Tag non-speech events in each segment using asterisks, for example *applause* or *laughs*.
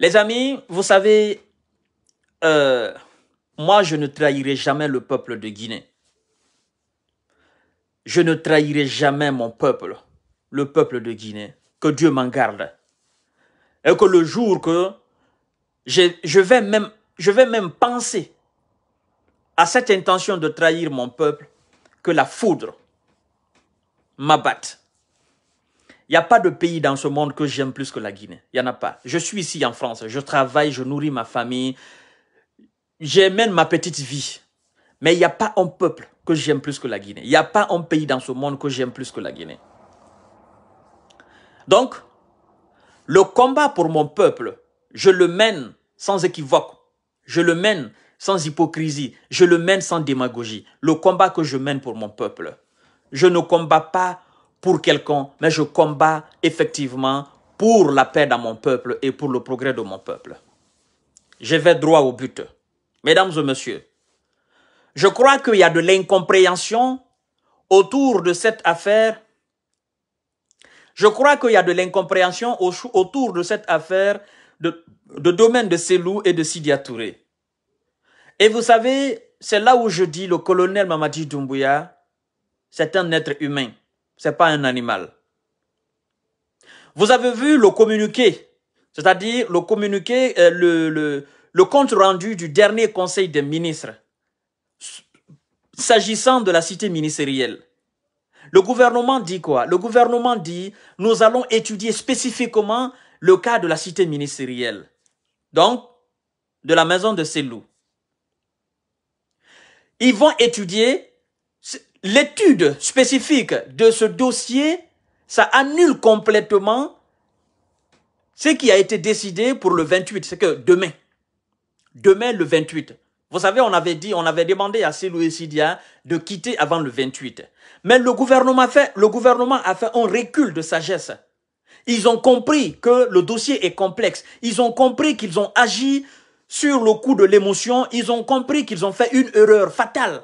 Les amis, vous savez, euh, moi, je ne trahirai jamais le peuple de Guinée. Je ne trahirai jamais mon peuple, le peuple de Guinée. Que Dieu m'en garde. Et que le jour que je, vais même, je vais même penser à cette intention de trahir mon peuple, que la foudre m'abatte. Il n'y a pas de pays dans ce monde que j'aime plus que la Guinée. Il n'y en a pas. Je suis ici en France. Je travaille, je nourris ma famille. J'aime ma petite vie. Mais il n'y a pas un peuple que j'aime plus que la Guinée. Il n'y a pas un pays dans ce monde que j'aime plus que la Guinée. Donc, le combat pour mon peuple, je le mène sans équivoque. Je le mène sans hypocrisie. Je le mène sans démagogie. Le combat que je mène pour mon peuple. Je ne combats pas pour quelqu'un, mais je combats effectivement pour la paix dans mon peuple et pour le progrès de mon peuple. Je vais droit au but. Mesdames et messieurs, je crois qu'il y a de l'incompréhension autour de cette affaire. Je crois qu'il y a de l'incompréhension autour de cette affaire de, domaine de Selou et de Sidiatouré. Et vous savez, c'est là où je dis le colonel Mamadi Doumbouya, c'est un être humain c'est pas un animal. Vous avez vu le communiqué, c'est-à-dire le communiqué, euh, le, compte rendu du dernier conseil des ministres s'agissant de la cité ministérielle. Le gouvernement dit quoi Le gouvernement dit, nous allons étudier spécifiquement le cas de la cité ministérielle, donc de la maison de loups. Ils vont étudier L'étude spécifique de ce dossier, ça annule complètement ce qui a été décidé pour le 28. C'est que demain, demain le 28. Vous savez, on avait dit, on avait demandé à Louis Sidia de quitter avant le 28. Mais le gouvernement, fait, le gouvernement a fait un recul de sagesse. Ils ont compris que le dossier est complexe. Ils ont compris qu'ils ont agi sur le coup de l'émotion. Ils ont compris qu'ils ont fait une erreur fatale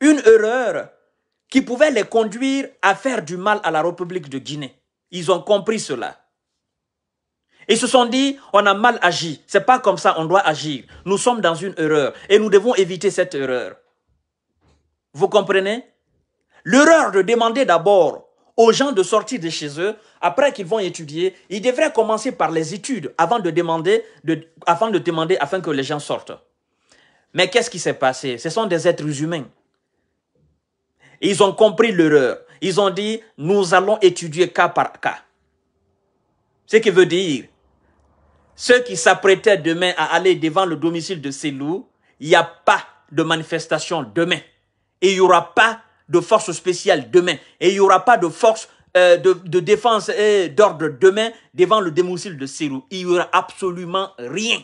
une erreur qui pouvait les conduire à faire du mal à la République de Guinée. Ils ont compris cela. Ils se sont dit, on a mal agi. C'est pas comme ça, on doit agir. Nous sommes dans une erreur et nous devons éviter cette erreur. Vous comprenez? L'erreur de demander d'abord aux gens de sortir de chez eux, après qu'ils vont étudier, ils devraient commencer par les études avant de demander, de, avant de demander afin que les gens sortent. Mais qu'est-ce qui s'est passé? Ce sont des êtres humains ils ont compris l'erreur. Ils ont dit, nous allons étudier cas par cas. Ce qui veut dire, ceux qui s'apprêtaient demain à aller devant le domicile de ces il n'y a pas de manifestation demain. Et il n'y aura pas de force spéciale demain. Et il n'y aura pas de force euh, de, défense et euh, d'ordre demain devant le domicile de Sélou. Il n'y aura absolument rien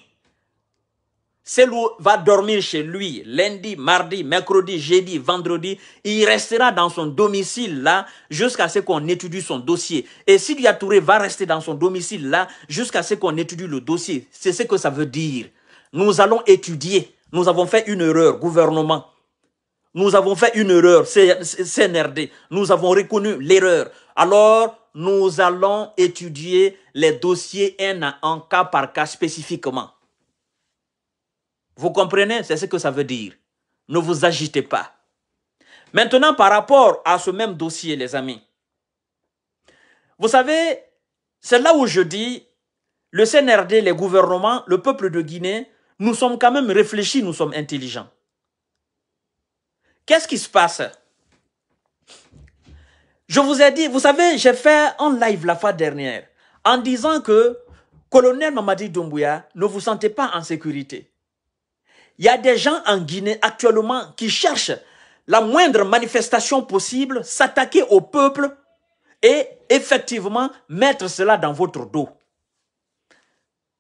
qui va dormir chez lui lundi, mardi, mercredi, jeudi, vendredi. Il restera dans son domicile là jusqu'à ce qu'on étudie son dossier. Et Sidia Touré va rester dans son domicile là jusqu'à ce qu'on étudie le dossier. C'est ce que ça veut dire. Nous allons étudier. Nous avons fait une erreur, gouvernement. Nous avons fait une erreur, CNRD. Nous avons reconnu l'erreur. Alors, nous allons étudier les dossiers un à un, cas par cas spécifiquement. Vous comprenez C'est ce que ça veut dire. Ne vous agitez pas. Maintenant, par rapport à ce même dossier, les amis, vous savez, c'est là où je dis, le CNRD, les gouvernements, le peuple de Guinée, nous sommes quand même réfléchis, nous sommes intelligents. Qu'est-ce qui se passe Je vous ai dit, vous savez, j'ai fait un live la fois dernière en disant que colonel Mamadi Doumbouya, ne vous sentez pas en sécurité. Il y a des gens en Guinée actuellement qui cherchent la moindre manifestation possible, s'attaquer au peuple et effectivement mettre cela dans votre dos.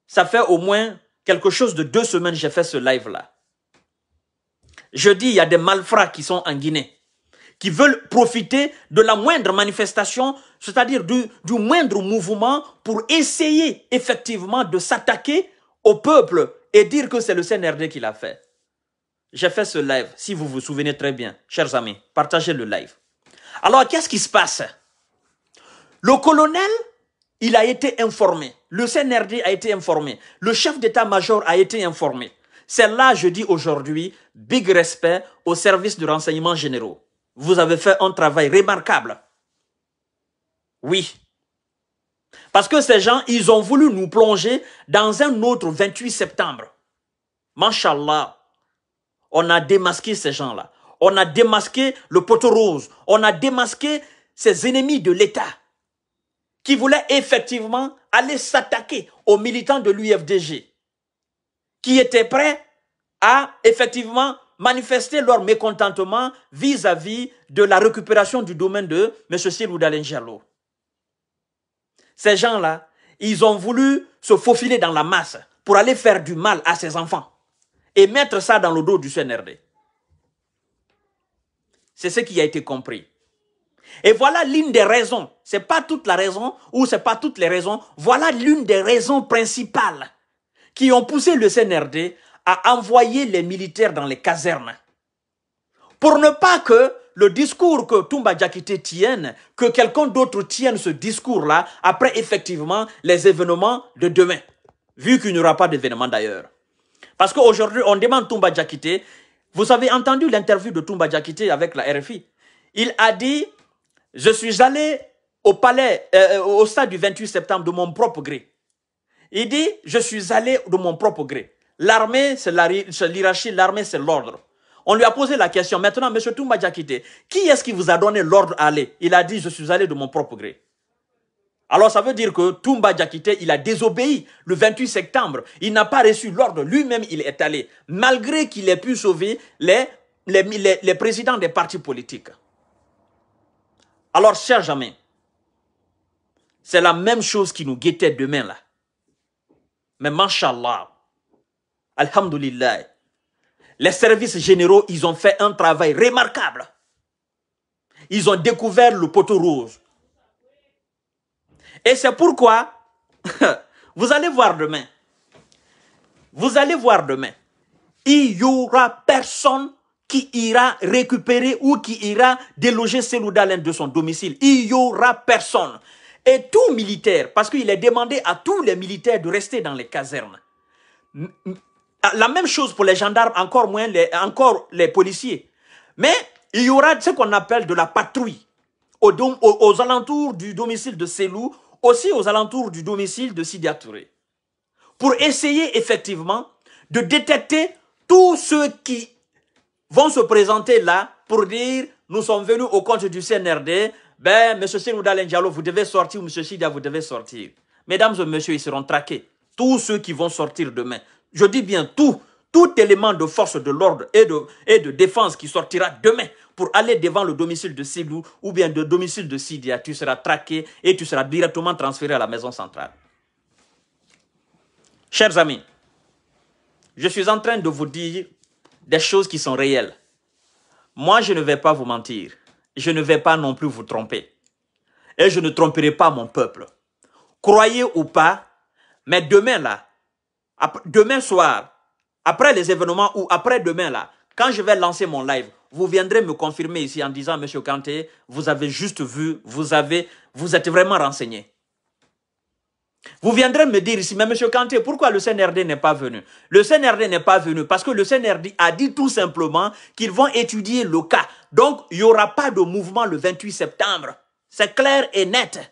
Ça fait au moins quelque chose de deux semaines j'ai fait ce live-là. Je dis, il y a des malfrats qui sont en Guinée, qui veulent profiter de la moindre manifestation, c'est-à-dire du, du moindre mouvement pour essayer effectivement de s'attaquer au peuple et dire que c'est le CNRD qui l'a fait. J'ai fait ce live, si vous vous souvenez très bien, chers amis, partagez le live. Alors, qu'est-ce qui se passe Le colonel, il a été informé. Le CNRD a été informé. Le chef d'état-major a été informé. C'est là, je dis aujourd'hui, big respect au service de renseignement généraux. Vous avez fait un travail remarquable. Oui, parce que ces gens, ils ont voulu nous plonger dans un autre 28 septembre. Mashallah, on a démasqué ces gens-là. On a démasqué le poteau rose. On a démasqué ces ennemis de l'État qui voulaient effectivement aller s'attaquer aux militants de l'UFDG qui étaient prêts à effectivement manifester leur mécontentement vis-à-vis de la récupération du domaine de M. Silou ces gens-là, ils ont voulu se faufiler dans la masse pour aller faire du mal à ses enfants et mettre ça dans le dos du CNRD. C'est ce qui a été compris. Et voilà l'une des raisons. C'est pas toute la raison ou c'est pas toutes les raisons. Voilà l'une des raisons principales qui ont poussé le CNRD à envoyer les militaires dans les casernes. Pour ne pas que le discours que Toumba Djakite tienne, que quelqu'un d'autre tienne ce discours-là après effectivement les événements de demain, vu qu'il n'y aura pas d'événement d'ailleurs. Parce qu'aujourd'hui, on demande Toumba Djakite. vous avez entendu l'interview de Toumba Diakité avec la RFI. Il a dit, je suis allé au palais, euh, au stade du 28 septembre de mon propre gré. Il dit, je suis allé de mon propre gré. L'armée, c'est l'hierarchie, l'armée, c'est l'ordre. On lui a posé la question. Maintenant, M. Toumba Diakité, qui est-ce qui vous a donné l'ordre d'aller Il a dit, je suis allé de mon propre gré. Alors ça veut dire que Toumba Diakité, il a désobéi le 28 septembre. Il n'a pas reçu l'ordre. Lui-même, il est allé. Malgré qu'il ait pu sauver les, les, présidents des partis politiques. Alors, cher Jamais, c'est la même chose qui nous guettait demain là. Mais mashallah, alhamdulillah, les services généraux, ils ont fait un travail remarquable. Ils ont découvert le poteau rouge. Et c'est pourquoi, *laughs* vous allez voir demain, vous allez voir demain, il n'y aura personne qui ira récupérer ou qui ira déloger Seloudalen de son domicile. Il n'y aura personne. Et tout militaire, parce qu'il est demandé à tous les militaires de rester dans les casernes, ah, la même chose pour les gendarmes, encore moins les, encore les policiers. Mais il y aura ce qu'on appelle de la patrouille aux, aux, alentours du domicile de Selou, aussi aux alentours du domicile de Sidia Touré, pour essayer effectivement de détecter tous ceux qui vont se présenter là pour dire nous sommes venus au compte du CNRD, ben, M. Senouda Diallo, vous devez sortir, Monsieur M. Sidia, vous devez sortir. Mesdames et messieurs, ils seront traqués. Tous ceux qui vont sortir demain, je dis bien tout, tout élément de force de l'ordre et de, et de défense qui sortira demain pour aller devant le domicile de Silou ou bien le domicile de Sidia, tu seras traqué et tu seras directement transféré à la maison centrale. Chers amis, je suis en train de vous dire des choses qui sont réelles. Moi, je ne vais pas vous mentir. Je ne vais pas non plus vous tromper. Et je ne tromperai pas mon peuple. Croyez ou pas, mais demain là, demain soir, après les événements ou après-demain, là, quand je vais lancer mon live, vous viendrez me confirmer ici en disant, Monsieur Kanté, vous avez juste vu, vous, avez, vous êtes vraiment renseigné. Vous viendrez me dire ici, mais Monsieur Kanté, pourquoi le CNRD n'est pas venu Le CNRD n'est pas venu parce que le CNRD a dit tout simplement qu'ils vont étudier le cas. Donc, il n'y aura pas de mouvement le 28 septembre. C'est clair et net.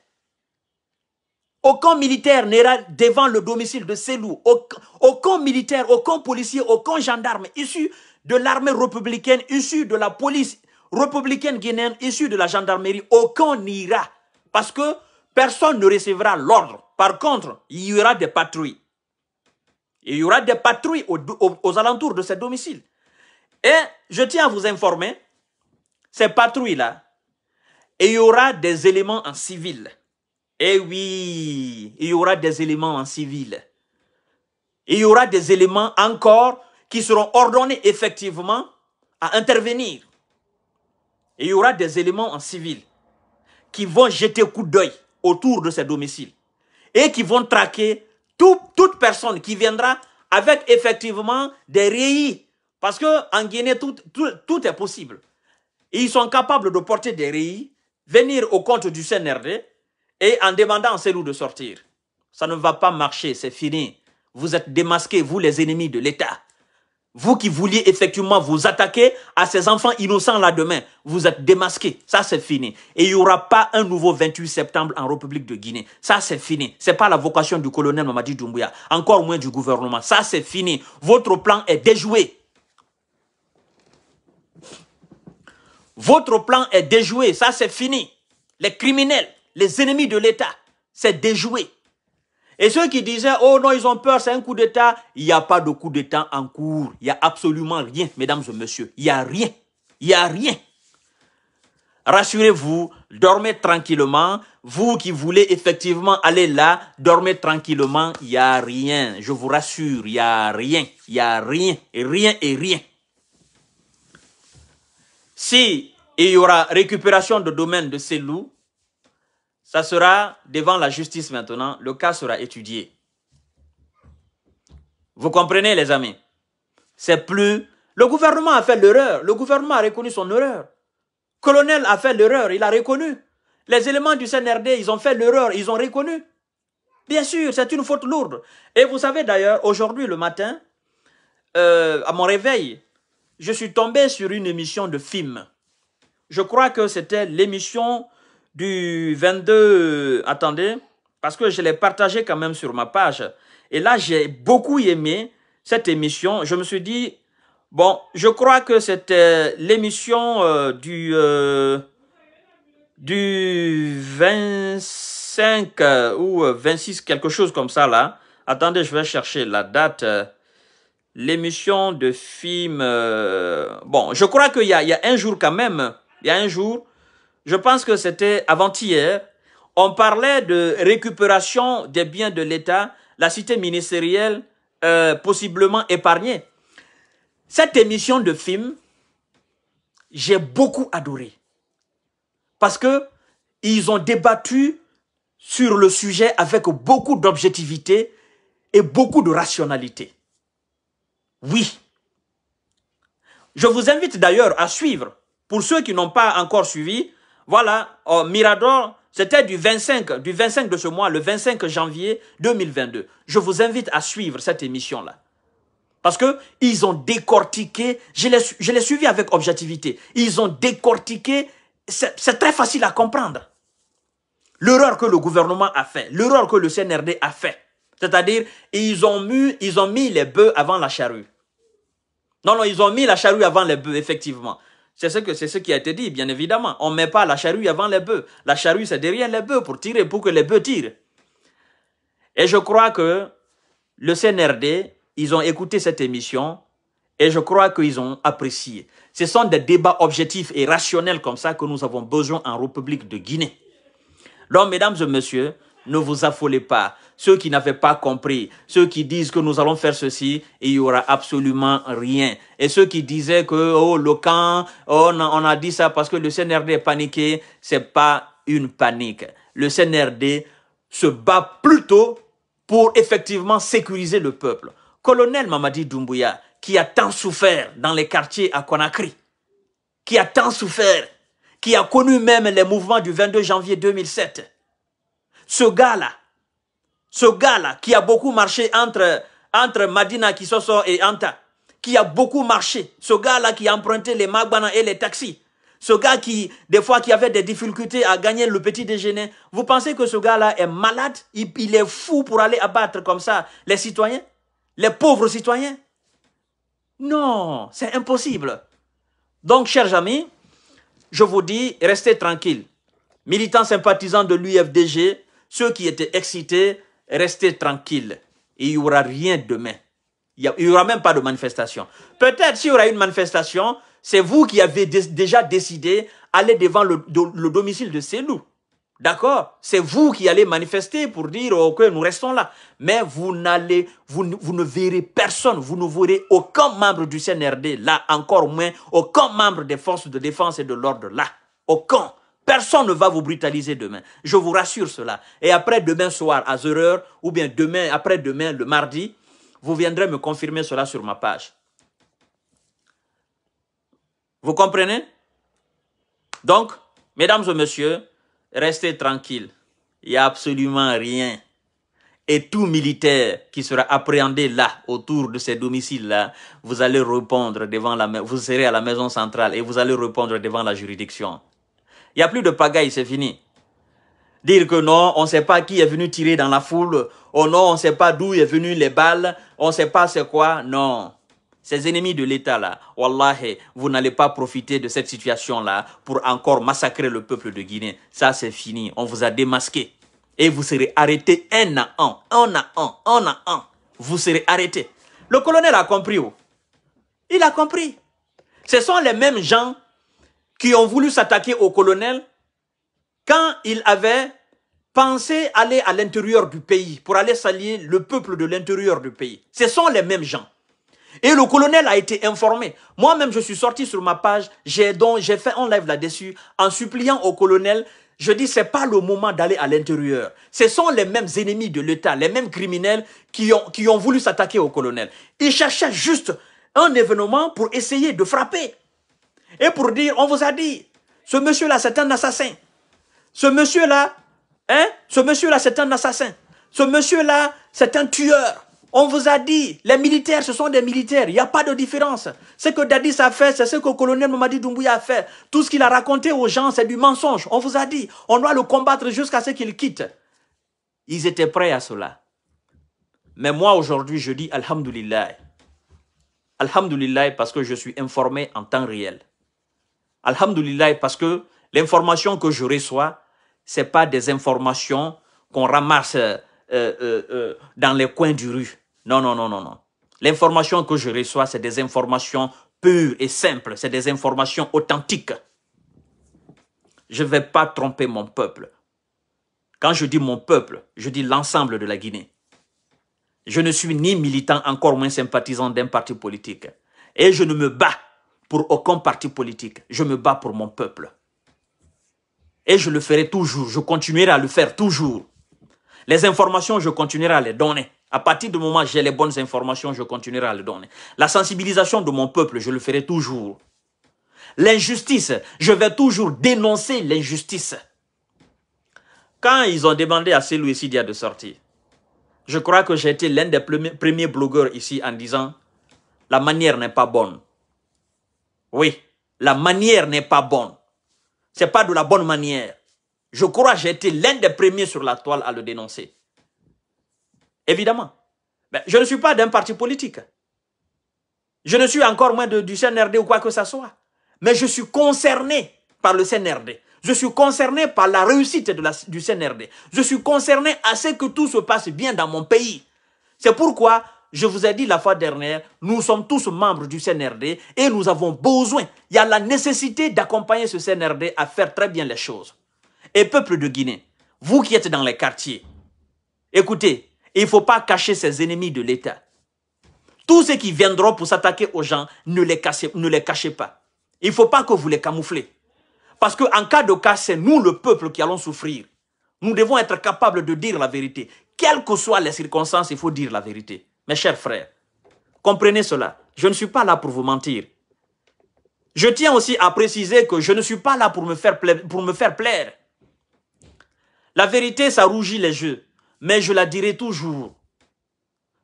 Aucun militaire n'ira devant le domicile de ces loups. Aucun militaire, aucun policier, aucun gendarme issu de l'armée républicaine, issu de la police républicaine guinéenne, issu de la gendarmerie, aucun n'ira. Parce que personne ne recevra l'ordre. Par contre, il y aura des patrouilles. Il y aura des patrouilles aux, aux alentours de ces domiciles. Et je tiens à vous informer, ces patrouilles-là, il y aura des éléments en civil. Eh oui, il y aura des éléments en civil. Il y aura des éléments encore qui seront ordonnés effectivement à intervenir. Et il y aura des éléments en civil qui vont jeter coup d'œil autour de ces domiciles et qui vont traquer toute personne qui viendra avec effectivement des réis. Parce que Guinée, tout, tout, est possible. ils sont capables de porter des réis, venir au compte du CNRD, et en demandant à ces loups de sortir. Ça ne va pas marcher, c'est fini. Vous êtes démasqués, vous les ennemis de l'État. Vous qui vouliez effectivement vous attaquer à ces enfants innocents là demain, vous êtes démasqués. Ça, c'est fini. Et il n'y aura pas un nouveau 28 septembre en République de Guinée. Ça, c'est fini. Ce n'est pas la vocation du colonel Mamadi Doumbouya. Encore moins du gouvernement. Ça, c'est fini. Votre plan est déjoué. Votre plan est déjoué. Ça, c'est fini. Les criminels, les ennemis de l'État, c'est déjoué. Et ceux qui disaient, oh non, ils ont peur, c'est un coup d'État, il n'y a pas de coup d'État en cours. Il n'y a absolument rien, mesdames et messieurs. Il n'y a rien. Il n'y a rien. Rassurez-vous, dormez tranquillement. Vous qui voulez effectivement aller là, dormez tranquillement. Il n'y a rien. Je vous rassure, il n'y a rien. Il n'y a rien. Et rien et rien. Si il y aura récupération de domaine de ces loups, ça sera devant la justice maintenant. Le cas sera étudié. Vous comprenez, les amis C'est plus... Le gouvernement a fait l'erreur. Le gouvernement a reconnu son erreur. Colonel a fait l'erreur. Il a reconnu. Les éléments du CNRD, ils ont fait l'erreur. Ils ont reconnu. Bien sûr, c'est une faute lourde. Et vous savez d'ailleurs, aujourd'hui, le matin, euh, à mon réveil, je suis tombé sur une émission de film. Je crois que c'était l'émission du 22, attendez, parce que je l'ai partagé quand même sur ma page. Et là, j'ai beaucoup aimé cette émission. Je me suis dit, bon, je crois que c'était euh, l'émission euh, du, euh, du 25 ou 26, quelque chose comme ça là. Attendez, je vais chercher la date. L'émission de film... bon, je crois qu'il y, y, a un jour quand même. Il y a un jour je pense que c'était avant-hier, on parlait de récupération des biens de l'État, la cité ministérielle euh, possiblement épargnée. Cette émission de film, j'ai beaucoup adoré. Parce que ils ont débattu sur le sujet avec beaucoup d'objectivité et beaucoup de rationalité. Oui. Je vous invite d'ailleurs à suivre. Pour ceux qui n'ont pas encore suivi, voilà, oh, Mirador, c'était du 25, du 25 de ce mois, le 25 janvier 2022. Je vous invite à suivre cette émission-là. Parce que ils ont décortiqué, je l'ai, suivi avec objectivité, ils ont décortiqué, c'est, très facile à comprendre. L'erreur que le gouvernement a fait, l'erreur que le CNRD a fait. C'est-à-dire, ils ont, ils ont mis les bœufs avant la charrue. Non, non, ils ont mis la charrue avant les bœufs, effectivement. C'est ce, qui a été dit, bien évidemment. On ne met pas la charrue avant les bœufs. La charrue, c'est derrière les bœufs pour tirer, pour que les bœufs tirent. Et je crois que le CNRD, ils ont écouté cette émission et je crois qu'ils ont apprécié. Ce sont des débats objectifs et rationnels comme ça que nous avons besoin en République de Guinée. Donc, mesdames et messieurs, ne vous affolez pas. Ceux qui n'avaient pas compris, ceux qui disent que nous allons faire ceci, il y aura absolument rien. Et ceux qui disaient que oh le camp, oh, on, a, dit ça parce que le CNRD est paniqué, c'est pas une panique. Le CNRD se bat plutôt pour effectivement sécuriser le peuple. Colonel Mamadi Doumbouya, qui a tant souffert dans les quartiers à Conakry, qui a tant souffert, qui a connu même les mouvements du 22 janvier 2007, ce gars-là, ce gars-là qui a beaucoup marché entre, entre Madina Kisoso et Anta, qui a beaucoup marché, ce gars-là qui a emprunté les magbana et les taxis, ce gars qui, des fois, qui avait des difficultés à gagner le petit déjeuner, vous pensez que ce gars-là est malade il, il, est fou pour aller abattre comme ça les citoyens Les pauvres citoyens Non, c'est impossible. Donc, chers amis, je vous dis, restez tranquilles. Militants sympathisants de l'UFDG, ceux qui étaient excités, restez tranquilles. Et il n'y aura rien demain. Il n'y aura même pas de manifestation. Peut-être s'il y aura une manifestation, c'est vous qui avez déjà décidé aller devant le, domicile de ces loups. D'accord C'est vous qui allez manifester pour dire oh, nous restons là. Mais vous n'allez, vous, vous, ne verrez personne, vous ne verrez aucun membre du CNRD là, encore moins aucun membre des forces de défense et de l'ordre là. Aucun. Personne ne va vous brutaliser demain. Je vous rassure cela. Et après demain soir à 0 heure, ou bien demain, après demain, le mardi, vous viendrez me confirmer cela sur ma page. Vous comprenez Donc, mesdames et messieurs, restez tranquilles. Il n'y a absolument rien. Et tout militaire qui sera appréhendé là, autour de ces domiciles-là, vous allez répondre devant la, vous serez à la maison centrale et vous allez répondre devant la juridiction. Il n'y a plus de pagaille, c'est fini. Dire que non, on ne sait pas qui est venu tirer dans la foule. Oh non, on ne sait pas d'où est venu les balles. On ne sait pas c'est quoi. Non. Ces ennemis de l'État-là, wallahi, vous n'allez pas profiter de cette situation-là pour encore massacrer le peuple de Guinée. Ça, c'est fini. On vous a démasqué. Et vous serez arrêté un à un, un à un, un à un. Vous serez arrêté. Le colonel a compris. Où oh. Il a compris. Ce sont les mêmes gens qui ont voulu s'attaquer au colonel quand il avait pensé aller à l'intérieur du pays pour aller s'allier le peuple de l'intérieur du pays. Ce sont les mêmes gens. Et le colonel a été informé. Moi-même, je suis sorti sur ma page, j'ai donc j'ai fait un live là-dessus en suppliant au colonel. Je dis c'est pas le moment d'aller à l'intérieur. Ce sont les mêmes ennemis de l'État, les mêmes criminels qui ont qui ont voulu s'attaquer au colonel. Ils cherchaient juste un événement pour essayer de frapper. Et pour dire, on vous a dit, ce monsieur-là, c'est un assassin. Ce monsieur-là, hein, ce monsieur-là, c'est un assassin. Ce monsieur-là, c'est un tueur. On vous a dit, les militaires, ce sont des militaires. Il n'y a pas de différence. Ce que Dadis a fait, c'est ce que le colonel Mamadi Doumbouya a fait. Tout ce qu'il a raconté aux gens, c'est du mensonge. On vous a dit, on doit le combattre jusqu'à ce qu'il quitte. Ils étaient prêts à cela. Mais moi, aujourd'hui, je dis Alhamdulillah. Alhamdulillah parce que je suis informé en temps réel. Alhamdulillah, parce que l'information que je reçois, c'est pas des informations qu'on ramasse euh, euh, euh, dans les coins du rue. Non, non, non, non, non. L'information que je reçois, c'est des informations pures et simples. C'est des informations authentiques. Je ne vais pas tromper mon peuple. Quand je dis mon peuple, je dis l'ensemble de la Guinée. Je ne suis ni militant, encore moins sympathisant d'un parti politique. Et je ne me bats pour aucun parti politique. Je me bats pour mon peuple. Et je le ferai toujours. Je continuerai à le faire toujours. Les informations, je continuerai à les donner. À partir du moment où j'ai les bonnes informations, je continuerai à les donner. La sensibilisation de mon peuple, je le ferai toujours. L'injustice, je vais toujours dénoncer l'injustice. Quand ils ont demandé à celui-ci Sidia de sortir, je crois que j'ai été l'un des premiers blogueurs ici en disant la manière n'est pas bonne. Oui, la manière n'est pas bonne. C'est pas de la bonne manière. Je crois que j'ai été l'un des premiers sur la toile à le dénoncer. Évidemment. je ne suis pas d'un parti politique. Je ne suis encore moins de, du CNRD ou quoi que ce soit. Mais je suis concerné par le CNRD. Je suis concerné par la réussite du CNRD. Je suis concerné à ce que tout se passe bien dans mon pays. C'est pourquoi je vous ai dit la fois dernière, nous sommes tous membres du CNRD et nous avons besoin, il y a la nécessité d'accompagner ce CNRD à faire très bien les choses. Et peuple de Guinée, vous qui êtes dans les quartiers, écoutez, il ne faut pas cacher ses ennemis de l'État. Tous ceux qui viendront pour s'attaquer aux gens, ne les, cachez, ne les cachez pas. Il ne faut pas que vous les camouflez. Parce qu'en cas de cas, c'est nous, le peuple, qui allons souffrir. Nous devons être capables de dire la vérité. Quelles que soient les circonstances, il faut dire la vérité. Mes chers frères, comprenez cela. Je ne suis pas là pour vous mentir. Je tiens aussi à préciser que je ne suis pas là pour me faire, pour me faire plaire. La vérité, ça rougit les jeux, mais je la dirai toujours.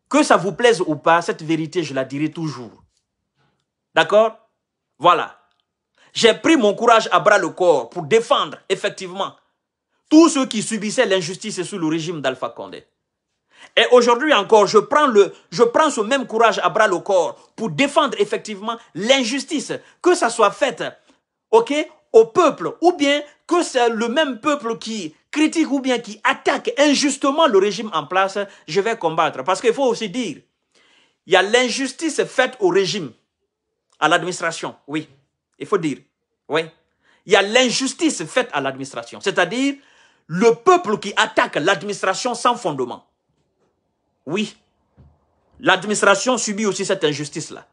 Que ça vous plaise ou pas, cette vérité, je la dirai toujours. D'accord Voilà. J'ai pris mon courage à bras le corps pour défendre, effectivement, tous ceux qui subissaient l'injustice sous le régime d'Alpha Condé. Et aujourd'hui encore, je prends, le, je prends ce même courage à bras le corps pour défendre effectivement l'injustice, que ça soit faite ok, au peuple, ou bien que c'est le même peuple qui critique ou bien qui attaque injustement le régime en place, je vais combattre. Parce qu'il faut aussi dire, il y a l'injustice faite au régime, à l'administration, oui, il faut dire, oui. Il y a l'injustice faite à l'administration, c'est-à-dire le peuple qui attaque l'administration sans fondement. Oui, l'administration subit aussi cette injustice-là.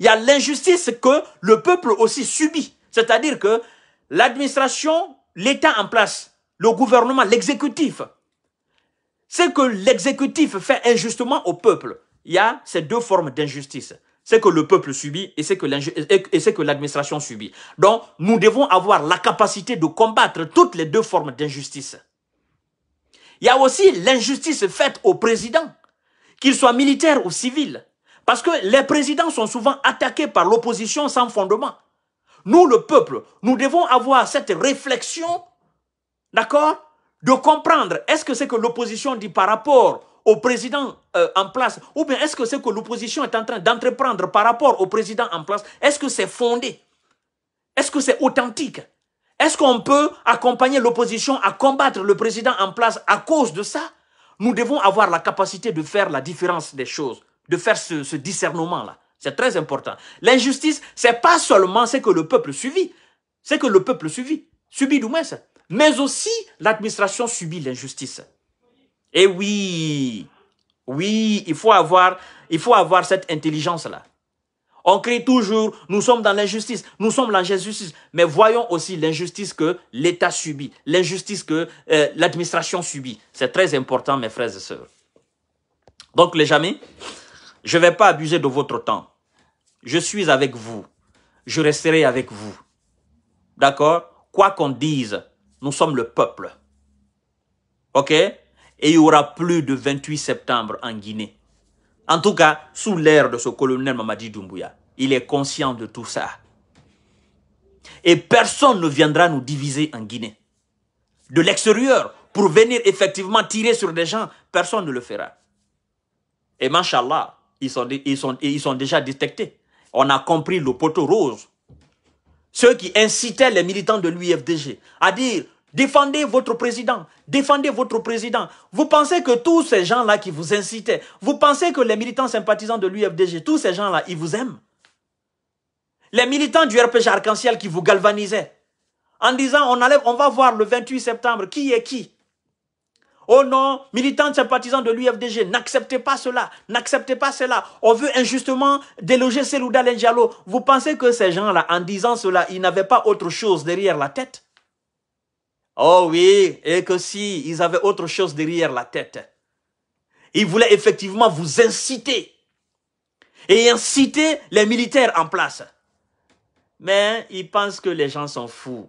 Il y a l'injustice que le peuple aussi subit. C'est-à-dire que l'administration, l'État en place, le gouvernement, l'exécutif, c'est que l'exécutif fait injustement au peuple. Il y a ces deux formes d'injustice. C'est que le peuple subit et c'est que l'administration subit. Donc, nous devons avoir la capacité de combattre toutes les deux formes d'injustice. Il y a aussi l'injustice faite au président qu'ils soient militaires ou civils. Parce que les présidents sont souvent attaqués par l'opposition sans fondement. Nous, le peuple, nous devons avoir cette réflexion, d'accord, de comprendre est-ce que c'est que l'opposition dit par rapport au président euh, en place, ou bien est-ce que c'est que l'opposition est en train d'entreprendre par rapport au président en place, est-ce que c'est fondé Est-ce que c'est authentique Est-ce qu'on peut accompagner l'opposition à combattre le président en place à cause de ça nous devons avoir la capacité de faire la différence des choses, de faire ce, discernement-là. C'est très important. L'injustice, c'est pas seulement ce que le peuple subit, c'est que le peuple subit, subit moins, mais aussi l'administration subit l'injustice. Et oui, oui, il faut avoir, il faut avoir cette intelligence-là. On crie toujours, nous sommes dans l'injustice, nous sommes dans l'injustice. Mais voyons aussi l'injustice que l'État subit, l'injustice que euh, l'administration subit. C'est très important, mes frères et sœurs. Donc, les amis, je ne vais pas abuser de votre temps. Je suis avec vous. Je resterai avec vous. D'accord Quoi qu'on dise, nous sommes le peuple. OK Et il y aura plus de 28 septembre en Guinée. En tout cas, sous l'ère de ce colonel Mamadi Doumbouya. Il est conscient de tout ça. Et personne ne viendra nous diviser en Guinée. De l'extérieur, pour venir effectivement tirer sur des gens, personne ne le fera. Et machallah, ils sont, ils, sont, ils sont déjà détectés. On a compris le poteau rose. Ceux qui incitaient les militants de l'UFDG à dire Défendez votre président. Défendez votre président. Vous pensez que tous ces gens-là qui vous incitaient, vous pensez que les militants sympathisants de l'UFDG, tous ces gens-là, ils vous aiment les militants du RPG Arc-en-Ciel qui vous galvanisaient en disant on, allait, on va voir le 28 septembre qui est qui. Oh non, militants sympathisants de l'UFDG, n'acceptez pas cela, n'acceptez pas cela. On veut injustement déloger Selouda Lenjalo. Vous pensez que ces gens-là, en disant cela, ils n'avaient pas autre chose derrière la tête Oh oui, et que si, ils avaient autre chose derrière la tête. Ils voulaient effectivement vous inciter et inciter les militaires en place mais ils pensent que les gens sont fous.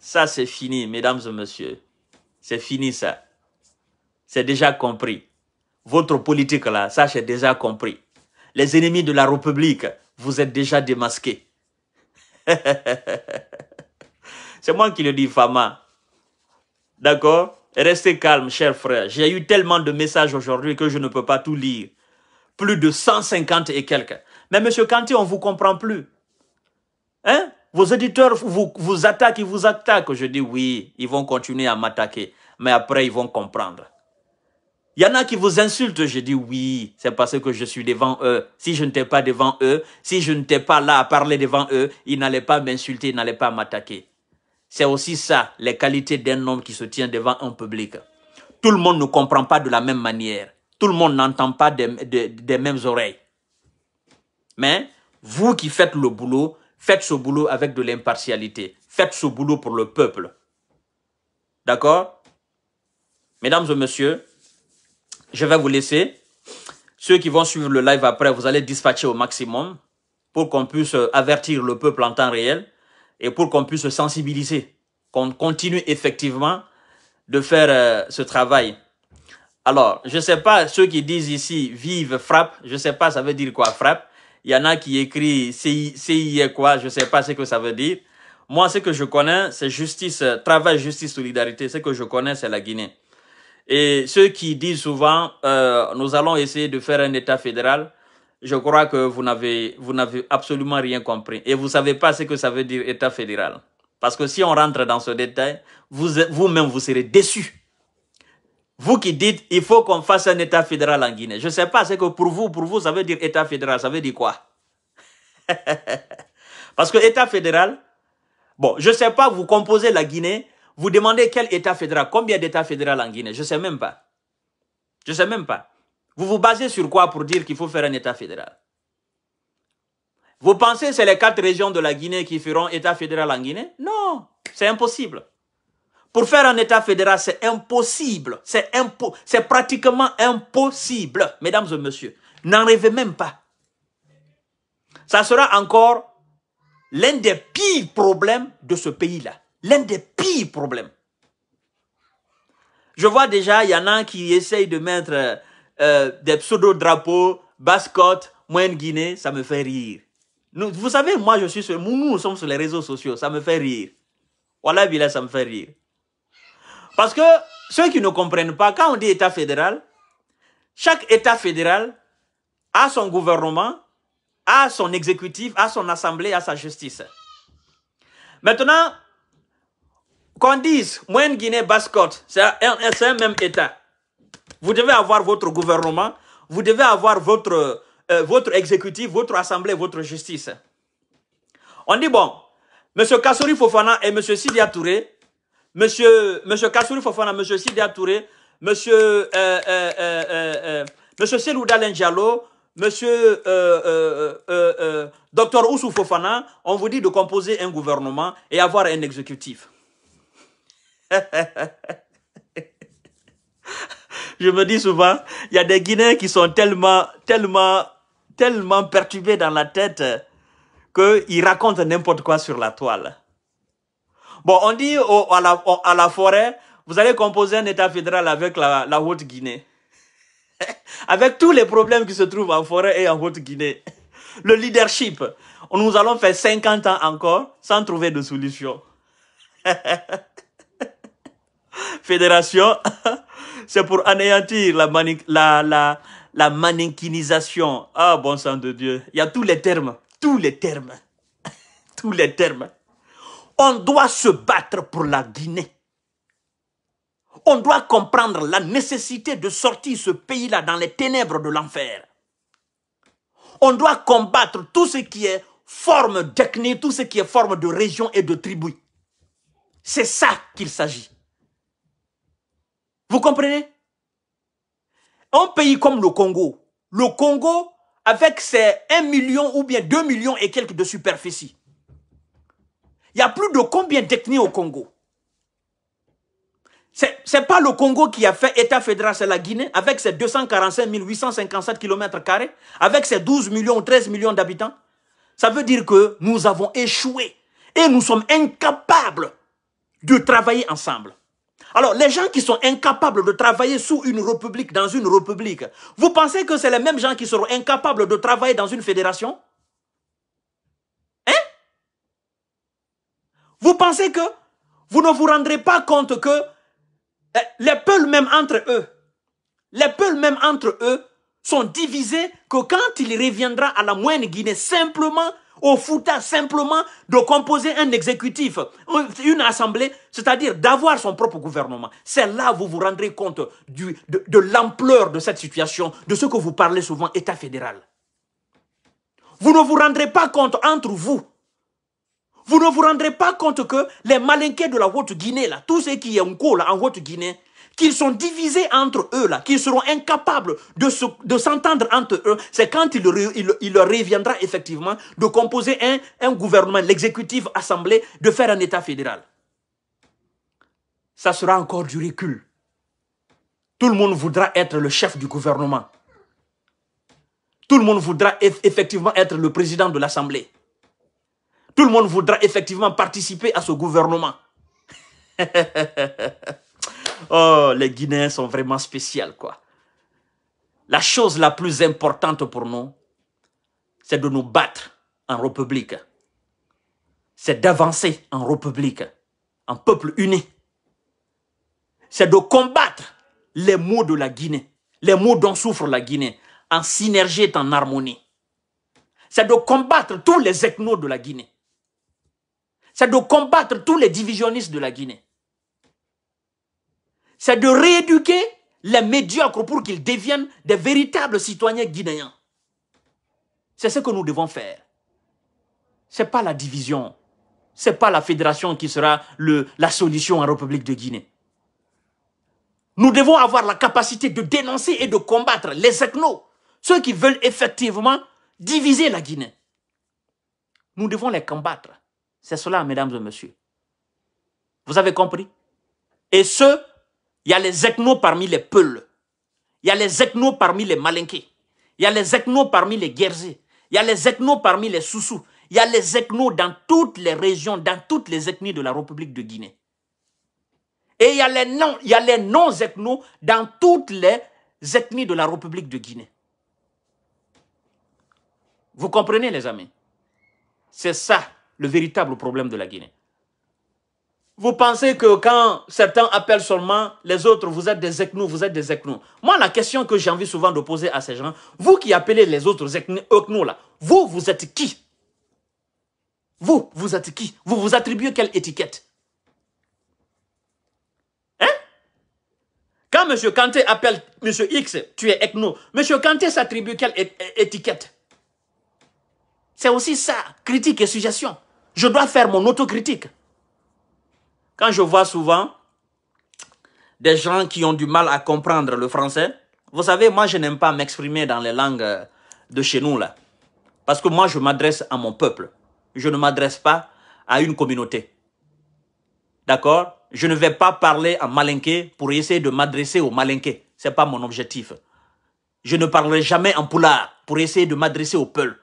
Ça, c'est fini, mesdames et messieurs. C'est fini, ça. C'est déjà compris. Votre politique, là, ça, c'est déjà compris. Les ennemis de la République, vous êtes déjà démasqués. *laughs* c'est moi qui le dis, Fama. D'accord Restez calme, cher frère. J'ai eu tellement de messages aujourd'hui que je ne peux pas tout lire plus de 150 et quelques. Mais monsieur canty on vous comprend plus. Hein? Vos éditeurs vous, vous attaquent, ils vous attaquent. Je dis oui, ils vont continuer à m'attaquer. Mais après, ils vont comprendre. Il y en a qui vous insultent. Je dis oui, c'est parce que je suis devant eux. Si je n'étais pas devant eux, si je n'étais pas là à parler devant eux, ils n'allaient pas m'insulter, ils n'allaient pas m'attaquer. C'est aussi ça, les qualités d'un homme qui se tient devant un public. Tout le monde ne comprend pas de la même manière tout le monde n'entend pas des, mêmes oreilles. Mais vous qui faites le boulot, faites ce boulot avec de l'impartialité. Faites ce boulot pour le peuple. D'accord Mesdames et messieurs, je vais vous laisser. Ceux qui vont suivre le live après, vous allez dispatcher au maximum pour qu'on puisse euh, avertir le peuple en temps réel et pour qu'on puisse sensibiliser, qu'on continue effectivement de faire euh, ce travail. Alors, je ne sais pas, ceux qui disent ici vive frappe, je ne sais pas, ça veut dire quoi frappe. Il y en a qui écrit CIE quoi, je ne sais pas ce que ça veut dire. Moi, ce que je connais, c'est justice, euh, travail, justice, solidarité. Ce que je connais, c'est la Guinée. Et ceux qui disent souvent, euh, nous allons essayer de faire un État fédéral, je crois que vous n'avez, vous n'avez absolument rien compris. Et vous savez pas ce que ça veut dire État fédéral. Parce que si on rentre dans ce détail, vous, vous-même, vous serez déçu. Vous qui dites, il faut qu'on fasse un État fédéral en Guinée. Je ne sais pas, c'est que pour vous, pour vous, ça veut dire État fédéral, ça veut dire quoi *laughs* Parce que État fédéral, bon, je ne sais pas, vous composez la Guinée, vous demandez quel État fédéral, combien d'États fédéral en Guinée, je ne sais même pas. Je ne sais même pas. Vous vous basez sur quoi pour dire qu'il faut faire un État fédéral Vous pensez que c'est les quatre régions de la Guinée qui feront État fédéral en Guinée Non, c'est impossible. Pour faire un État fédéral, c'est impossible. C'est pratiquement impossible, mesdames et messieurs. N'en rêvez même pas. Ça sera encore l'un des pires problèmes de ce pays-là. L'un des pires problèmes. Je vois déjà, il y en a qui essayent de mettre euh, euh, des pseudo-drapeaux, Bascotte, Moyenne Guinée, ça me fait rire. vous savez, moi, je suis sur, nous, nous sommes sur les réseaux sociaux, ça me fait rire. Voilà, ça me fait rire. Parce que ceux qui ne comprennent pas, quand on dit État fédéral, chaque État fédéral a son gouvernement, a son exécutif, a son assemblée, a sa justice. Maintenant, qu'on dise Moyenne Guinée, Basse-Côte, c'est un, même État. Vous devez avoir votre gouvernement, vous devez avoir votre, euh, votre exécutif, votre assemblée, votre justice. On dit, bon, M. Kassori Fofana et M. Sidia Touré, Monsieur, monsieur Kassouri Fofana, monsieur Sidia Touré, monsieur, euh, euh, euh, monsieur Selouda monsieur Dr Oussou Fofana, on vous dit de composer un gouvernement et avoir un exécutif. *laughs* Je me dis souvent, il y a des Guinéens qui sont tellement, tellement, tellement perturbés dans la tête qu'ils racontent n'importe quoi sur la toile. Bon, on dit au, à, la, à, la, forêt, vous allez composer un État fédéral avec la, la Haute-Guinée. *laughs* avec tous les problèmes qui se trouvent en forêt et en Haute-Guinée. Le leadership. Nous allons faire 50 ans encore sans trouver de solution. *laughs* Fédération, *laughs* c'est pour anéantir la, mani la, la, la maniquinisation. Ah, bon sang de Dieu. Il y a tous les termes. Tous les termes. tous les termes. On doit se battre pour la Guinée. On doit comprendre la nécessité de sortir ce pays-là dans les ténèbres de l'enfer. On doit combattre tout ce qui est forme d'ethnie, tout ce qui est forme de région et de tribu. C'est ça qu'il s'agit. Vous comprenez Un pays comme le Congo, le Congo avec ses 1 million ou bien 2 millions et quelques de superficie, il y a plus de combien d'ethnies au Congo Ce n'est pas le Congo qui a fait État fédéral, c'est la Guinée, avec ses 245 857 km, avec ses 12 millions, 13 millions d'habitants. Ça veut dire que nous avons échoué et nous sommes incapables de travailler ensemble. Alors, les gens qui sont incapables de travailler sous une république, dans une république, vous pensez que c'est les mêmes gens qui seront incapables de travailler dans une fédération Vous pensez que vous ne vous rendrez pas compte que eh, les peuples même entre eux, les peuples même entre eux sont divisés que quand il reviendra à la moyenne Guinée simplement, au fouta simplement de composer un exécutif, une assemblée, c'est-à-dire d'avoir son propre gouvernement. C'est là que vous vous rendrez compte de l'ampleur de cette situation, de ce que vous parlez souvent, État fédéral. Vous ne vous rendrez pas compte entre vous vous ne vous rendrez pas compte que les malinqués de la Haute-Guinée, là, tous ceux qui y ont cours, en Haute-Guinée, qu'ils sont divisés entre eux, là, qu'ils seront incapables de s'entendre entre eux, c'est quand il, leur reviendra effectivement de composer un, un gouvernement, l'exécutif, assemblée, de faire un État fédéral. Ça sera encore du recul. Tout le monde voudra être le chef du gouvernement. Tout le monde voudra effectivement être le président de l'Assemblée. Tout le monde voudra effectivement participer à ce gouvernement. *laughs* oh, les Guinéens sont vraiment spéciaux, quoi. La chose la plus importante pour nous, c'est de nous battre en République. C'est d'avancer en République, en peuple uni. C'est de combattre les maux de la Guinée, les maux dont souffre la Guinée, en synergie et en harmonie. C'est de combattre tous les ethnos de la Guinée c'est de combattre tous les divisionnistes de la Guinée. C'est de rééduquer les médiocres pour qu'ils deviennent des véritables citoyens guinéens. C'est ce que nous devons faire. Ce n'est pas la division. Ce n'est pas la fédération qui sera le, la solution en République de Guinée. Nous devons avoir la capacité de dénoncer et de combattre les ethnos, ceux qui veulent effectivement diviser la Guinée. Nous devons les combattre. C'est cela, mesdames et messieurs. Vous avez compris Et ce, il y a les ethnos parmi les peuls. Il y a les ethnos parmi les malinqués. Il y a les ethnos parmi les guerzés, Il y a les ethnos parmi les soussous. Il y a les ethnos dans toutes les régions, dans toutes les ethnies de la République de Guinée. Et il y a les non, il y a les non ethnos dans toutes les ethnies de la République de Guinée. Vous comprenez, les amis C'est ça le véritable problème de la Guinée. Vous pensez que quand certains appellent seulement les autres, vous êtes des ethnos, vous êtes des ethnos. Moi, la question que j'ai envie souvent de poser à ces gens, vous qui appelez les autres ethnos là, vous, vous êtes qui Vous, vous êtes qui Vous vous attribuez quelle étiquette Hein Quand M. Kanté appelle M. X, tu es ethno, M. Kanté s'attribue quelle étiquette C'est aussi ça, critique et suggestion. Je dois faire mon autocritique. Quand je vois souvent des gens qui ont du mal à comprendre le français, vous savez, moi, je n'aime pas m'exprimer dans les langues euh, de chez nous, là. Parce que moi, je m'adresse à mon peuple. Je ne m'adresse pas à une communauté. D'accord Je ne vais pas parler en malinqué pour essayer de m'adresser aux malinqués. Ce n'est pas mon objectif. Je ne parlerai jamais en poulard pour essayer de m'adresser au peuple.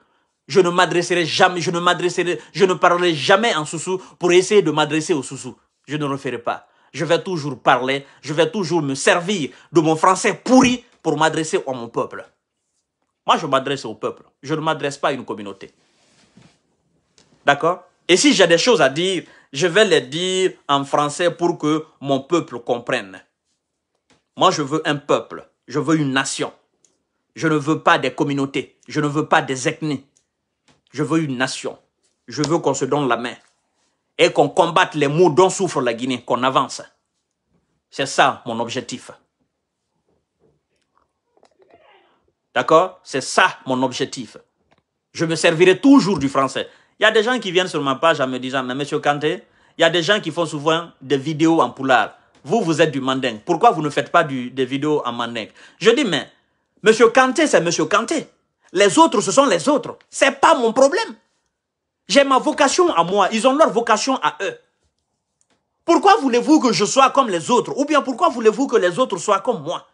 Je ne m'adresserai jamais, je ne m'adresserai, je ne parlerai jamais en soussou pour essayer de m'adresser au soussou. Je ne le ferai pas. Je vais toujours parler, je vais toujours me servir de mon français pourri pour m'adresser à mon peuple. Moi, je m'adresse au peuple. Je ne m'adresse pas à une communauté. D'accord Et si j'ai des choses à dire, je vais les dire en français pour que mon peuple comprenne. Moi, je veux un peuple. Je veux une nation. Je ne veux pas des communautés. Je ne veux pas des ethnies. Je veux une nation. Je veux qu'on se donne la main et qu'on combatte les maux dont souffre la Guinée, qu'on avance. C'est ça mon objectif. D'accord C'est ça mon objectif. Je me servirai toujours du français. Il y a des gens qui viennent sur ma page en me disant, mais monsieur Kanté, il y a des gens qui font souvent des vidéos en poulard. Vous, vous êtes du mandingue. Pourquoi vous ne faites pas des vidéos en mandingue Je dis, mais monsieur Kanté, c'est monsieur Kanté. Les autres, ce sont les autres. C'est pas mon problème. J'ai ma vocation à moi. Ils ont leur vocation à eux. Pourquoi voulez-vous que je sois comme les autres Ou bien pourquoi voulez-vous que les autres soient comme moi